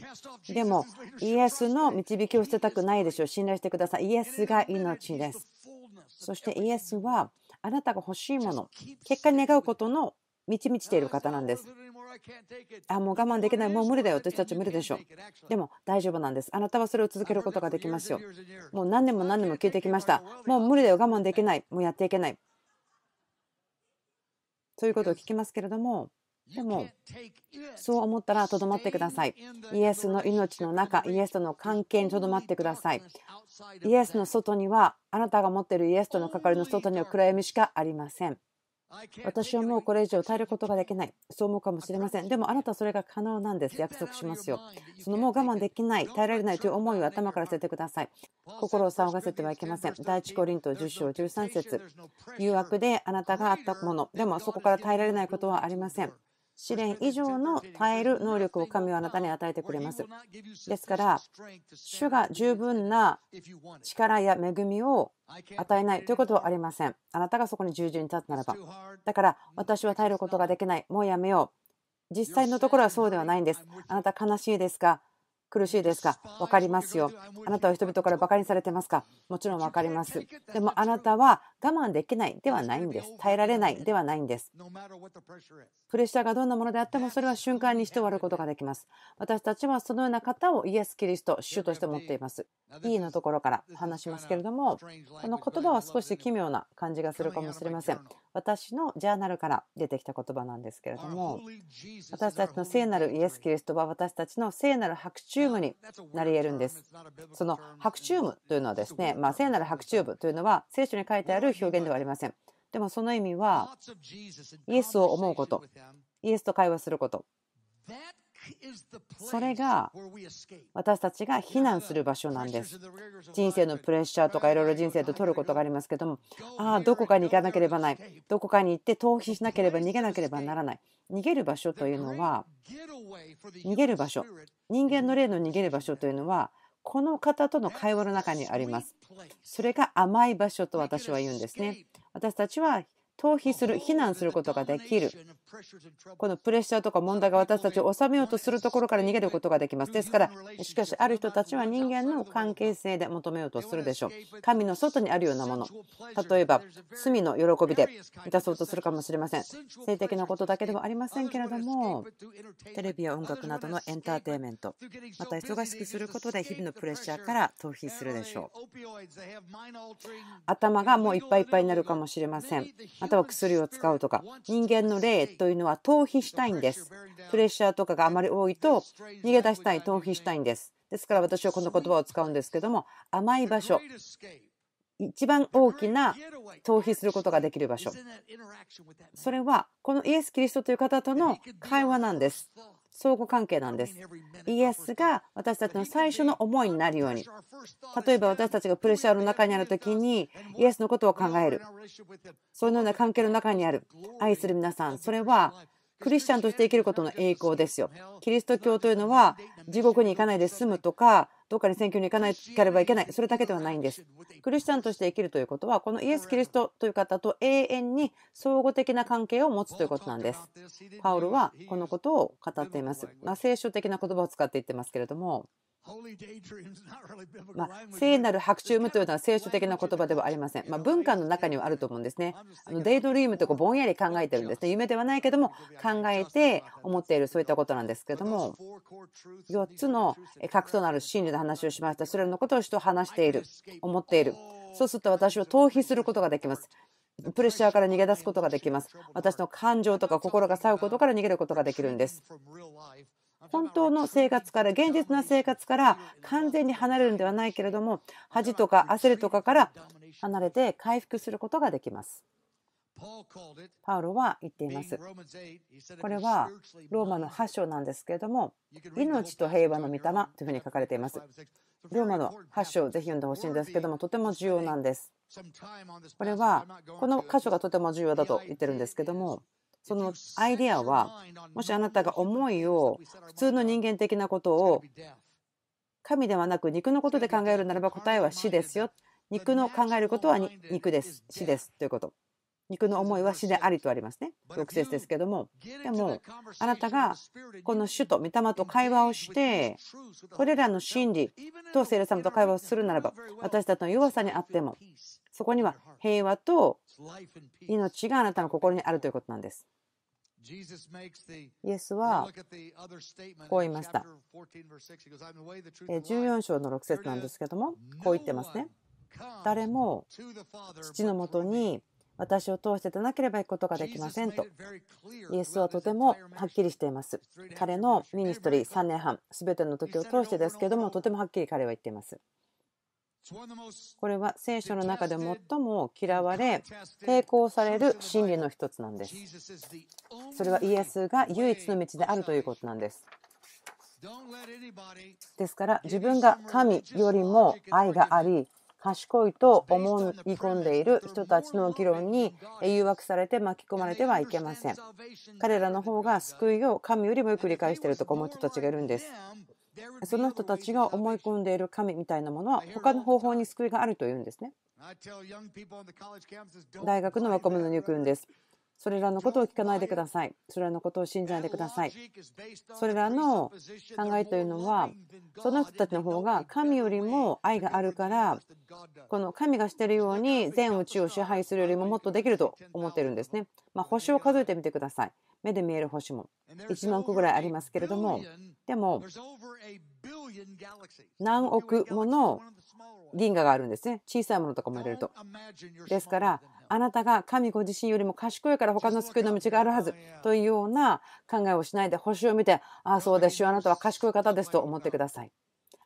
でも、イエスの導きを捨てたくないでしょう。信頼してください。イエスが命です。そしてイエスは、あなたが欲しいもの、結果に願うことの満ち満ちている方なんです。あ、もう我慢できない、もう無理だよ、私たち無理でしょ。でも大丈夫なんです。あなたはそれを続けることができますよ。もう何年も何年も聞いてきました。もう無理だよ、我慢できない、もうやっていけない。ということを聞きますけれども、でも、そう思ったらとどまってください。イエスの命の中、イエスとの関係にとどまってください。イエスの外には、あなたが持っているイエスとの関わりの外には暗闇しかありません。私はもうこれ以上耐えることができない。そう思うかもしれません。でもあなたはそれが可能なんです。約束しますよ。そのもう我慢できない、耐えられないという思いを頭から捨ててください。心を騒がせてはいけません。第一コリント10章13節誘惑であなたがあったもの。でもそこから耐えられないことはありません。試練以上の耐える能力を神はあなたに与えてくれます。ですから、主が十分な力や恵みを与えないということはありません。あなたがそこに従順に立つならば。だから、私は耐えることができない。もうやめよう。実際のところはそうではないんです。あなた悲しいですか苦しいですか分かりますよ。あなたは人々から馬鹿にされてますかもちろん分かります。でもあなたは我慢できないではないんです。耐えられないではないんです。プレッシャーがどんなものであってもそれは瞬間にして終わることができます。私たちはそのような方をイエス・キリスト、主として持っています。E のところから話しますけれども、この言葉は少し奇妙な感じがするかもしれません。私のジャーナルから出てきた言葉なんですけれども、私たちの聖なるイエス・キリストは私たちの聖なる白昼夢になり得るんです。その白昼夢というのはですね、まあ、聖なる白昼夢というのは聖書に書いてあるい表現ではありません。でもその意味は、イエスを思うこと、イエスと会話すること、それが私たちが避難する場所なんです。人生のプレッシャーとかいろいろ人生と取ることがありますけども、ああ、どこかに行かなければない、どこかに行って逃避しなければ逃げなければならない。逃げる場所というのは、逃げる場所、人間の霊の逃げる場所というのは、この方との会話の中にあります。それが甘い場所と私は言うんですね。私たちは逃避する、避難することができる。このプレッシャーとか問題が私たちを収めようとするところから逃げることができます。ですから、しかし、ある人たちは人間の関係性で求めようとするでしょう。神の外にあるようなもの。例えば、罪の喜びで満たそうとするかもしれません。性的なことだけではありませんけれども、テレビや音楽などのエンターテインメント、また忙しくすることで日々のプレッシャーから逃避するでしょう。頭がもういっぱいいっぱいになるかもしれません。たは薬を使うとか人間の霊というのは逃避したいんですプレッシャーとかがあまり多いと逃げ出したい逃避したいんですですから私はこの言葉を使うんですけども甘い場所一番大きな逃避することができる場所それはこのイエス・キリストという方との会話なんです相互関係なんです。イエスが私たちの最初の思いになるように。例えば私たちがプレッシャーの中にある時にイエスのことを考える。そのような関係の中にある。愛する皆さん、それはクリスチャンとして生きることの栄光ですよ。キリスト教というのは地獄に行かないで済むとか、どっかに選挙に行かなければいけない、それだけではないんです。クリスチャンとして生きるということは、このイエス・キリストという方と永遠に相互的な関係を持つということなんです。パウルはこのことを語っています。まあ、聖書的な言葉を使って言ってますけれども。まあ、聖なる白昼夢というのは聖書的な言葉ではありません。まあ、文化の中にはあると思うんですね。あのデイドリームとかぼんやり考えてるんですね。夢ではないけども考えて思っているそういったことなんですけども4つの核となる真理の話をしました。それらのことを人は話している、思っている。そうすると私を逃避することができます。プレッシャーから逃げ出すことができます。私の感情とか心が冴うことから逃げることができるんです。本当の生活から現実な生活から完全に離れるんではないけれども恥とか焦りとかから離れて回復することができます。パウロは言っています。これはローマの8章なんですけれども「命と平和の御霊」というふうに書かれています。ローマの8章ぜひ読んでほしいんですけどもとても重要なんです。これはこの箇所がとても重要だと言ってるんですけどもそのアイデアはもしあなたが思いを普通の人間的なことを神ではなく肉のことで考えるならば答えは死ですよ肉の考えることは肉です死ですということ肉の思いは死でありとありますね。6節ですけども。でも、あなたがこの主と御霊と会話をして、これらの真理と聖霊様と会話をするならば、私たちの弱さにあっても、そこには平和と命があなたの心にあるということなんです。イエスはこう言いました。14章の6節なんですけども、こう言ってますね。誰も父のもとに私を通して出なければ行くことができませんとイエスはとてもはっきりしています彼のミニストリー3年半全ての時を通してですけどもとてもはっきり彼は言っていますこれは聖書の中で最も嫌われ抵抗される真理の一つなんですそれはイエスが唯一の道であるということなんですですから自分が神よりも愛があり賢いと思い込んでいる人たちの議論に誘惑されて巻き込まれてはいけません。彼らの方が救いを神よりもよく理解しているとか思う人たちがいるんです。その人たちが思い込んでいる神みたいなものは他の方法に救いがあるというんですね。大学の若者に行くんです。それらのことを聞かないでください。それらのことを信じないでください。それらの考えというのは、その人たちの方が神よりも愛があるから、この神がしているように全宇宙を支配するよりももっとできると思ってるんですね。まあ、星を数えてみてください。目で見える星も1万個ぐらいありますけれども、でも何億もの銀河があるんですね小さいものとかも入れるとですからあなたが神ご自身よりも賢いから他の救いの道があるはずというような考えをしないで星を見てああそうですよあなたは賢い方ですと思ってください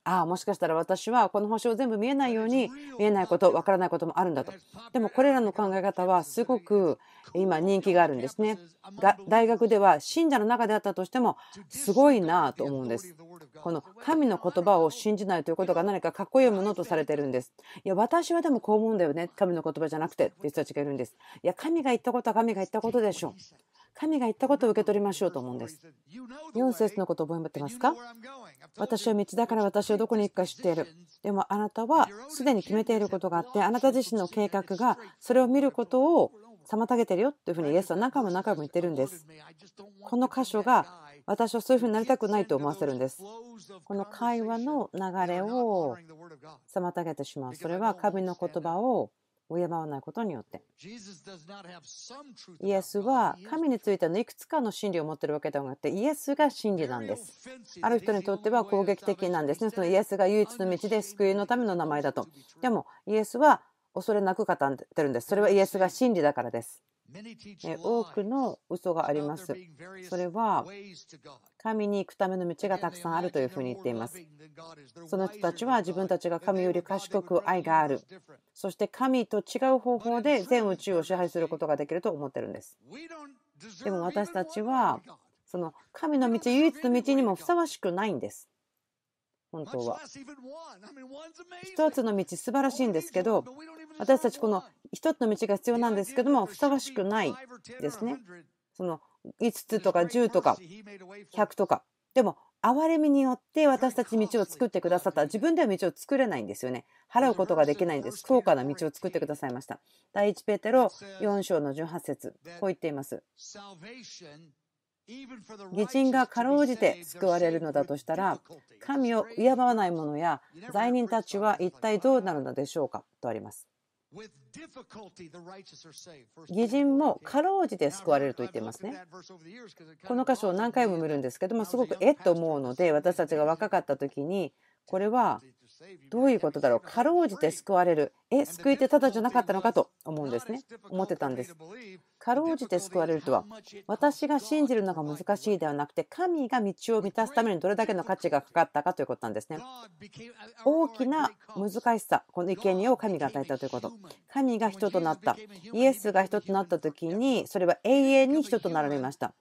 ああもしかしたら私はこの星を全部見えないように見えないことわからないこともあるんだとでもこれらの考え方はすごく今人気があるんですねが大学では信者の中であったとしてもすごいなと思うんですこの神の言葉を信じないということが何かかっこいいものとされてるんですいや私はでもこう思うんだよね神の言葉じゃなくてっていう人たちがいるんですいや神が言ったことは神が言ったことでしょう神が言ったことを受け取りましょうと思うんです。4節のことを覚えてますか私は道だから私はどこに行くか知っている。でもあなたはすでに決めていることがあってあなた自身の計画がそれを見ることを妨げてるよというふうにイエスは何回も何回も言ってるんです。この箇所が私はそういうふうになりたくないと思わせるんです。この会話の流れを妨げてしまう。それは神の言葉を敬わないことによって。イエスは神についてのいくつかの真理を持ってるわけではなくて、イエスが真理なんです。ある人にとっては攻撃的なんですね。そのイエスが唯一の道で救いのための名前だと。でも、イエスは恐れなく語ってるんです。それはイエスが真理だからです。多くの嘘があります。それは神に行くための道がたくさんあるというふうに言っています。その人たちは自分たちが神より賢く愛がある。そして神と違う方法で全宇宙を支配することができると思ってるんです。でも私たちはその神の道唯一の道にもふさわしくないんです。本当は。一つの道素晴らしいんですけど、私たちこの一つの道が必要なんですけども、ふさわしくないですね。その5つとか10とか100とか。でも、憐れみによって私たち道を作ってくださった。自分では道を作れないんですよね。払うことができないんです。高価な道を作ってくださいました。第1ペテロ4章の18節こう言っています。義人がかろうじて救われるのだとしたら神を敬わない者や罪人たちは一体どうなるのでしょうかとあります。義人もかろうじて救われると言っていますね。この箇所を何回も見るんですけどもすごくえっと思うので私たちが若かった時にこれはどういうことだろうかろうじて救われるえ救い手ただじゃなかったのかと思うんですね思ってたんですかろうじて救われるとは私が信じるのが難しいではなくて神が道を満たすためにどれだけの価値がかかったかということなんですね大きな難しさこの生贄を神が与えたということ神が人となったイエスが人となった時にそれは永遠に人となられました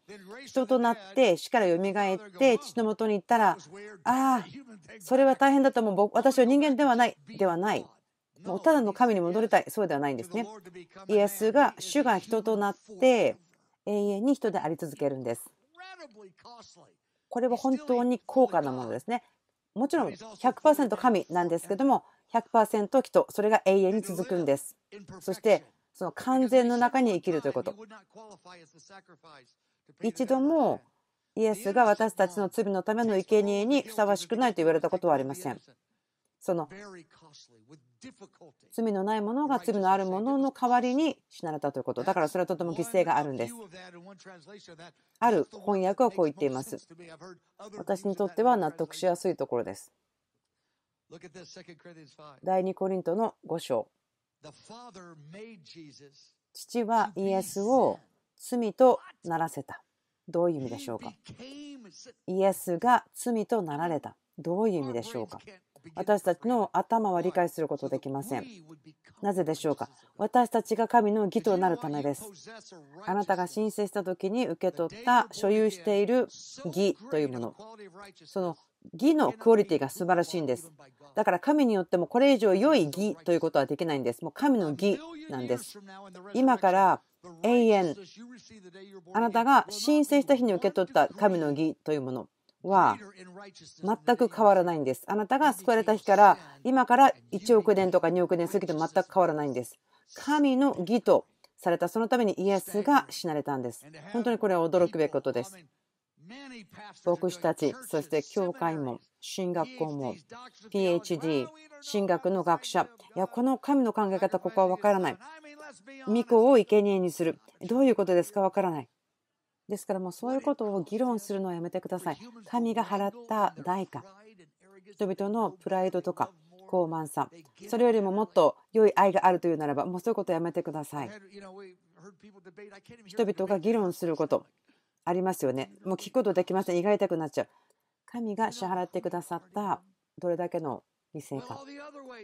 人となって死からよみがえって父のもとに行ったらああそれは大変だと思う私は人間ではないではないもうただの神に戻りたい、そうではないんですね。イエスが、主が人となって、永遠に人であり続けるんです。これは本当に高価なものですね。もちろん100%神なんですけども、100%人、それが永遠に続くんです。そして、その完全の中に生きるということ。一度もイエスが私たちの罪のための生贄にふさわしくないと言われたことはありません。その罪のないものが罪のあるものの代わりに死なれたということ。だからそれはとても犠牲があるんです。ある翻訳はこう言っています。私にとっては納得しやすいところです。第2コリントの5章。父はイエスを罪とならせた。どういう意味でしょうかイエスが罪となられた。どういう意味でしょうか私たちの頭は理解することできません。なぜでしょうか私たちが神の義となるためです。あなたが申請した時に受け取った所有している義というもの。その義のクオリティが素晴らしいんです。だから神によってもこれ以上良い義ということはできないんです。もう神の義なんです。今から永遠、あなたが申請した日に受け取った神の義というもの、は全く変わらないんです。あなたが救われた日から今から1億年とか2億年過ぎても全く変わらないんです。神の義とされたそのためにイエスが死なれたんです。本当にこれは驚くべきことです。牧師たち、そして教会も、進学校も、PhD、進学の学者、いや、この神の考え方、ここは分からない。巫女を生贄にする。どういうことですか分からない。ですからもうそういうことを議論するのはやめてください。神が払った代価、人々のプライドとか傲慢さ、それよりももっと良い愛があるというならば、もうそういうことをやめてください。人々が議論することありますよね。もう聞くことできません。胃が痛くなっちゃう。神が支払ってくださったどれだけの2世か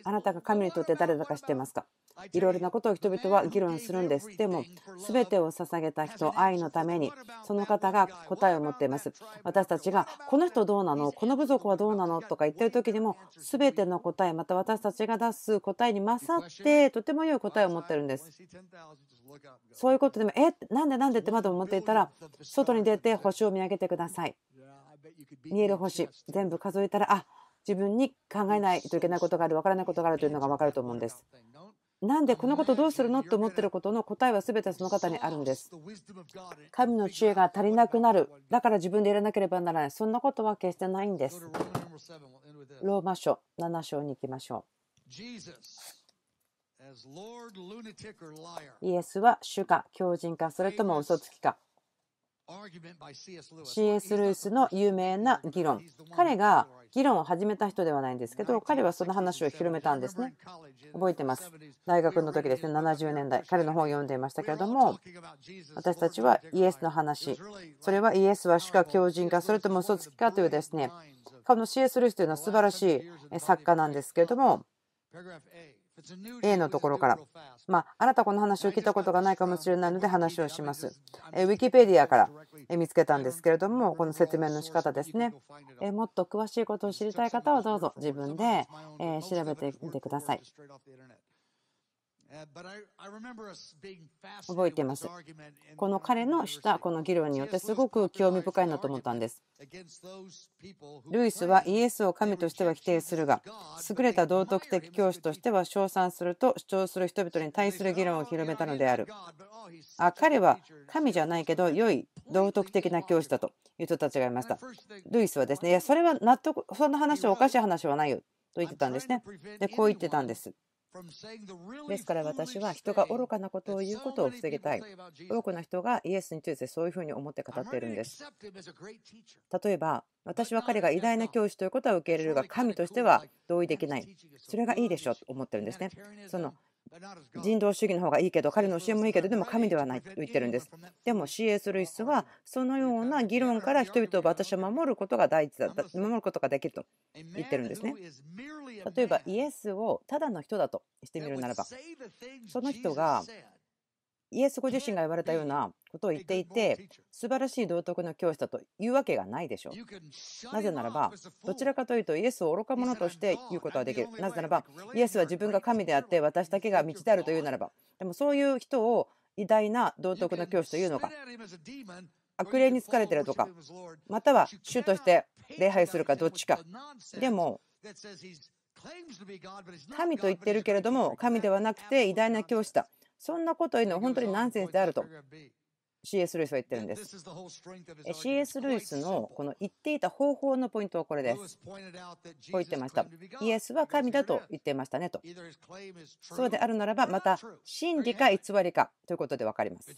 あなたが神にとって誰だか知ってますかいろいろなことを人々は議論するんです。でも、全てを捧げた人、愛のために、その方が答えを持っています。私たちが、この人どうなのこの部族はどうなのとか言ってる時にも、全ての答え、また私たちが出す答えに勝って、とても良い答えを持ってるんです。そういうことでも、え、なんでなんでってまだ思っていたら、外に出て星を見上げてください。見える星、全部数えたら、あ自分に考えないといけないことがある分からないことがあるというのが分かると思うんです。なんでこのことどうするのと思ってることの答えは全てその方にあるんです。神の知恵が足りなくなる。だから自分でやらなければならない。そんなことは決してないんです。ローマ書7章に行きましょう。イエスは主か、強靭か、それとも嘘つきか。C.S. ルイスの有名な議論彼が議論を始めた人ではないんですけど彼はその話を広めたんですね覚えてます大学の時ですね70年代彼の本を読んでいましたけれども私たちはイエスの話それはイエスは主か狂人かそれとも嘘つきかというですねこの C.S. ルイスというのは素晴らしい作家なんですけれども A のところから。まあ、あなたこの話を聞いたことがないかもしれないので話をします。えウィキペディアから見つけたんですけれども、この説明の仕方ですね。えもっと詳しいことを知りたい方はどうぞ自分でえ調べてみてください。覚えています。この彼のしたこの議論によってすごく興味深いなと思ったんです。ルイスはイエスを神としては否定するが優れた道徳的教師としては称賛すると主張する人々に対する議論を広めたのである。あ彼は神じゃないけど良い道徳的な教師だという人たちがいました。ルイスはですねいやそれは納得そんな話はおかしい話はないよと言ってたんですね。でこう言ってたんです。ですから私は人が愚かなことを言うことを防ぎたい。多くの人がイエスについてそういうふうに思って語っているんです。例えば、私は彼が偉大な教師ということは受け入れるが、神としては同意できない。それがいいでしょうと思ってるんですね。その人道主義の方がいいけど彼の教えもいいけどでも神ではないと言ってるんですでも CS ルイスはそのような議論から人々を私は守ることが大事だ守ることができると言ってるんですね例えばイエスをただの人だとしてみるならばその人がイエスご自身が言われたようなことを言っていて、素晴らしい道徳の教師だというわけがないでしょう。なぜならば、どちらかというと、イエスを愚か者として言うことはできる。なぜならば、イエスは自分が神であって、私だけが道であるというならば、でもそういう人を偉大な道徳の教師というのか、悪霊に疲れてるとか、または主として礼拝するか、どっちか。でも、神と言ってるけれども、神ではなくて偉大な教師だ。そんなこと言うのは本当にナンセンスであると CS ルイスは言ってるんです。CS ルイスのこの言っていた方法のポイントはこれです。こう言ってました。イエスは神だと言ってましたねと。そうであるならば、また真理か偽りかということで分かります。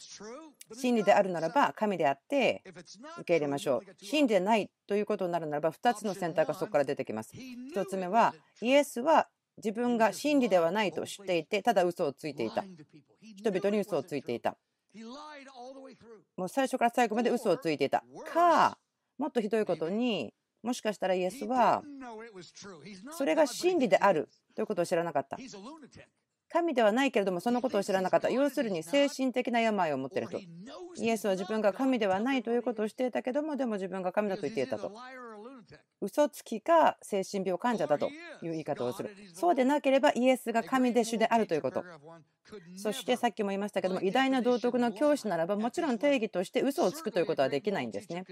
真理であるならば神であって受け入れましょう。真理でないということになるならば、2つの選択がそこから出てきます。1つ目は、イエスは自分が真理ではないと知っていてただ嘘をついていた人々に嘘をついていたもう最初から最後まで嘘をついていたかもっとひどいことにもしかしたらイエスはそれが真理であるということを知らなかった神ではないけれどもそのことを知らなかった要するに精神的な病を持っている人イエスは自分が神ではないということをしていたけどもでも自分が神だと言っていたと嘘つきか精神病患者だという言い方をする。そうでなければイエスが神で主であるということ。そしてさっきも言いましたけども、偉大な道徳の教師ならば、もちろん定義として嘘をつくということはできないんですね。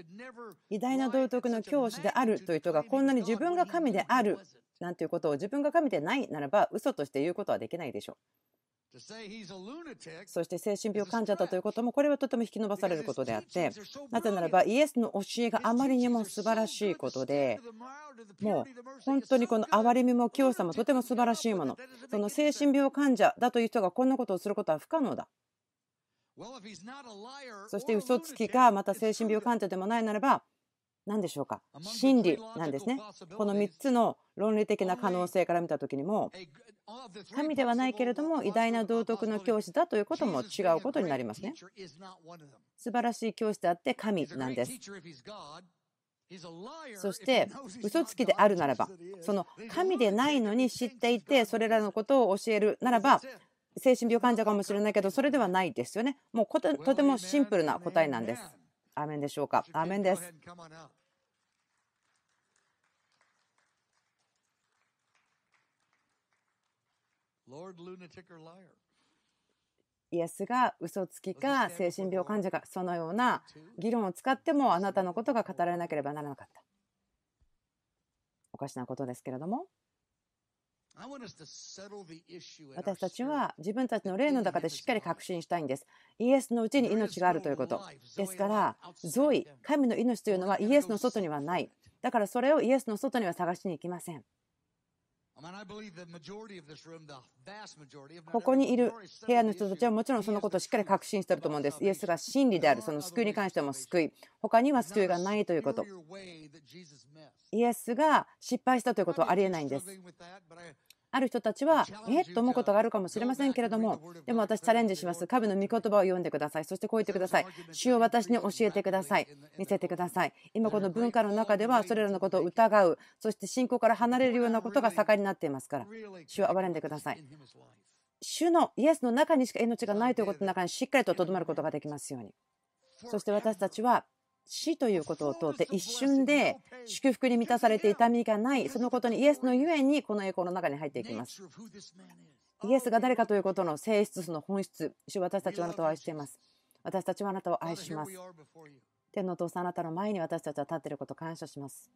偉大な道徳の教師であるという人が、こんなに自分が神であるなんていうことを自分が神でないならば、嘘として言うことはできないでしょう。そして精神病患者だということもこれはとても引き伸ばされることであってなぜならばイエスの教えがあまりにも素晴らしいことでもう本当にこの憐れみも清さもとても素晴らしいものその精神病患者だという人がこんなことをすることは不可能だそして嘘つきがまた精神病患者でもないならば何でしょうか真理なんですねこの3つの論理的な可能性から見た時にも神ではないけれども偉大な道徳の教師だということも違うことになりますね。素晴らしい教師であって神なんです。そして嘘つきであるならばその神でないのに知っていてそれらのことを教えるならば精神病患者かもしれないけどそれではないですよね。もうとてもシンプルな答えなんです。アーメンでしょうか。アーメンです。イエスが嘘つきか精神病患者かそのような議論を使ってもあなたのことが語られなければならなかったおかしなことですけれども私たちは自分たちの霊の中でしっかり確信したいんです。イエスのうちに命があるということ。ですから、ゾイ、神の命というのはイエスの外にはない。だからそれをイエスの外には探しに行きません。ここにいる部屋の人たちはもちろんそのことをしっかり確信していると思うんです。イエスが真理である、その救いに関しても救い、他には救いがないということ。イエスが失敗したということはありえないんです。ある人たちは、えっと思うことがあるかもしれませんけれども、でも私チャレンジします。神の御言葉を読んでください。そしてこう言ってください。主を私に教えてください。見せてください。今この文化の中ではそれらのことを疑う、そして信仰から離れるようなことが盛んになっていますから、主を憐れんでください。主のイエスの中にしか命がないということの中にしっかりととどまることができますように。そして私たちは死ということを通って一瞬で祝福に満たされて痛みがないそのことにイエスのゆえにこの栄光の中に入っていきますイエスが誰かということの性質その本質私たちはあなたを愛しています私たちはあなたを愛します天のお父さんあなたの前に私たちは立っていることを感謝します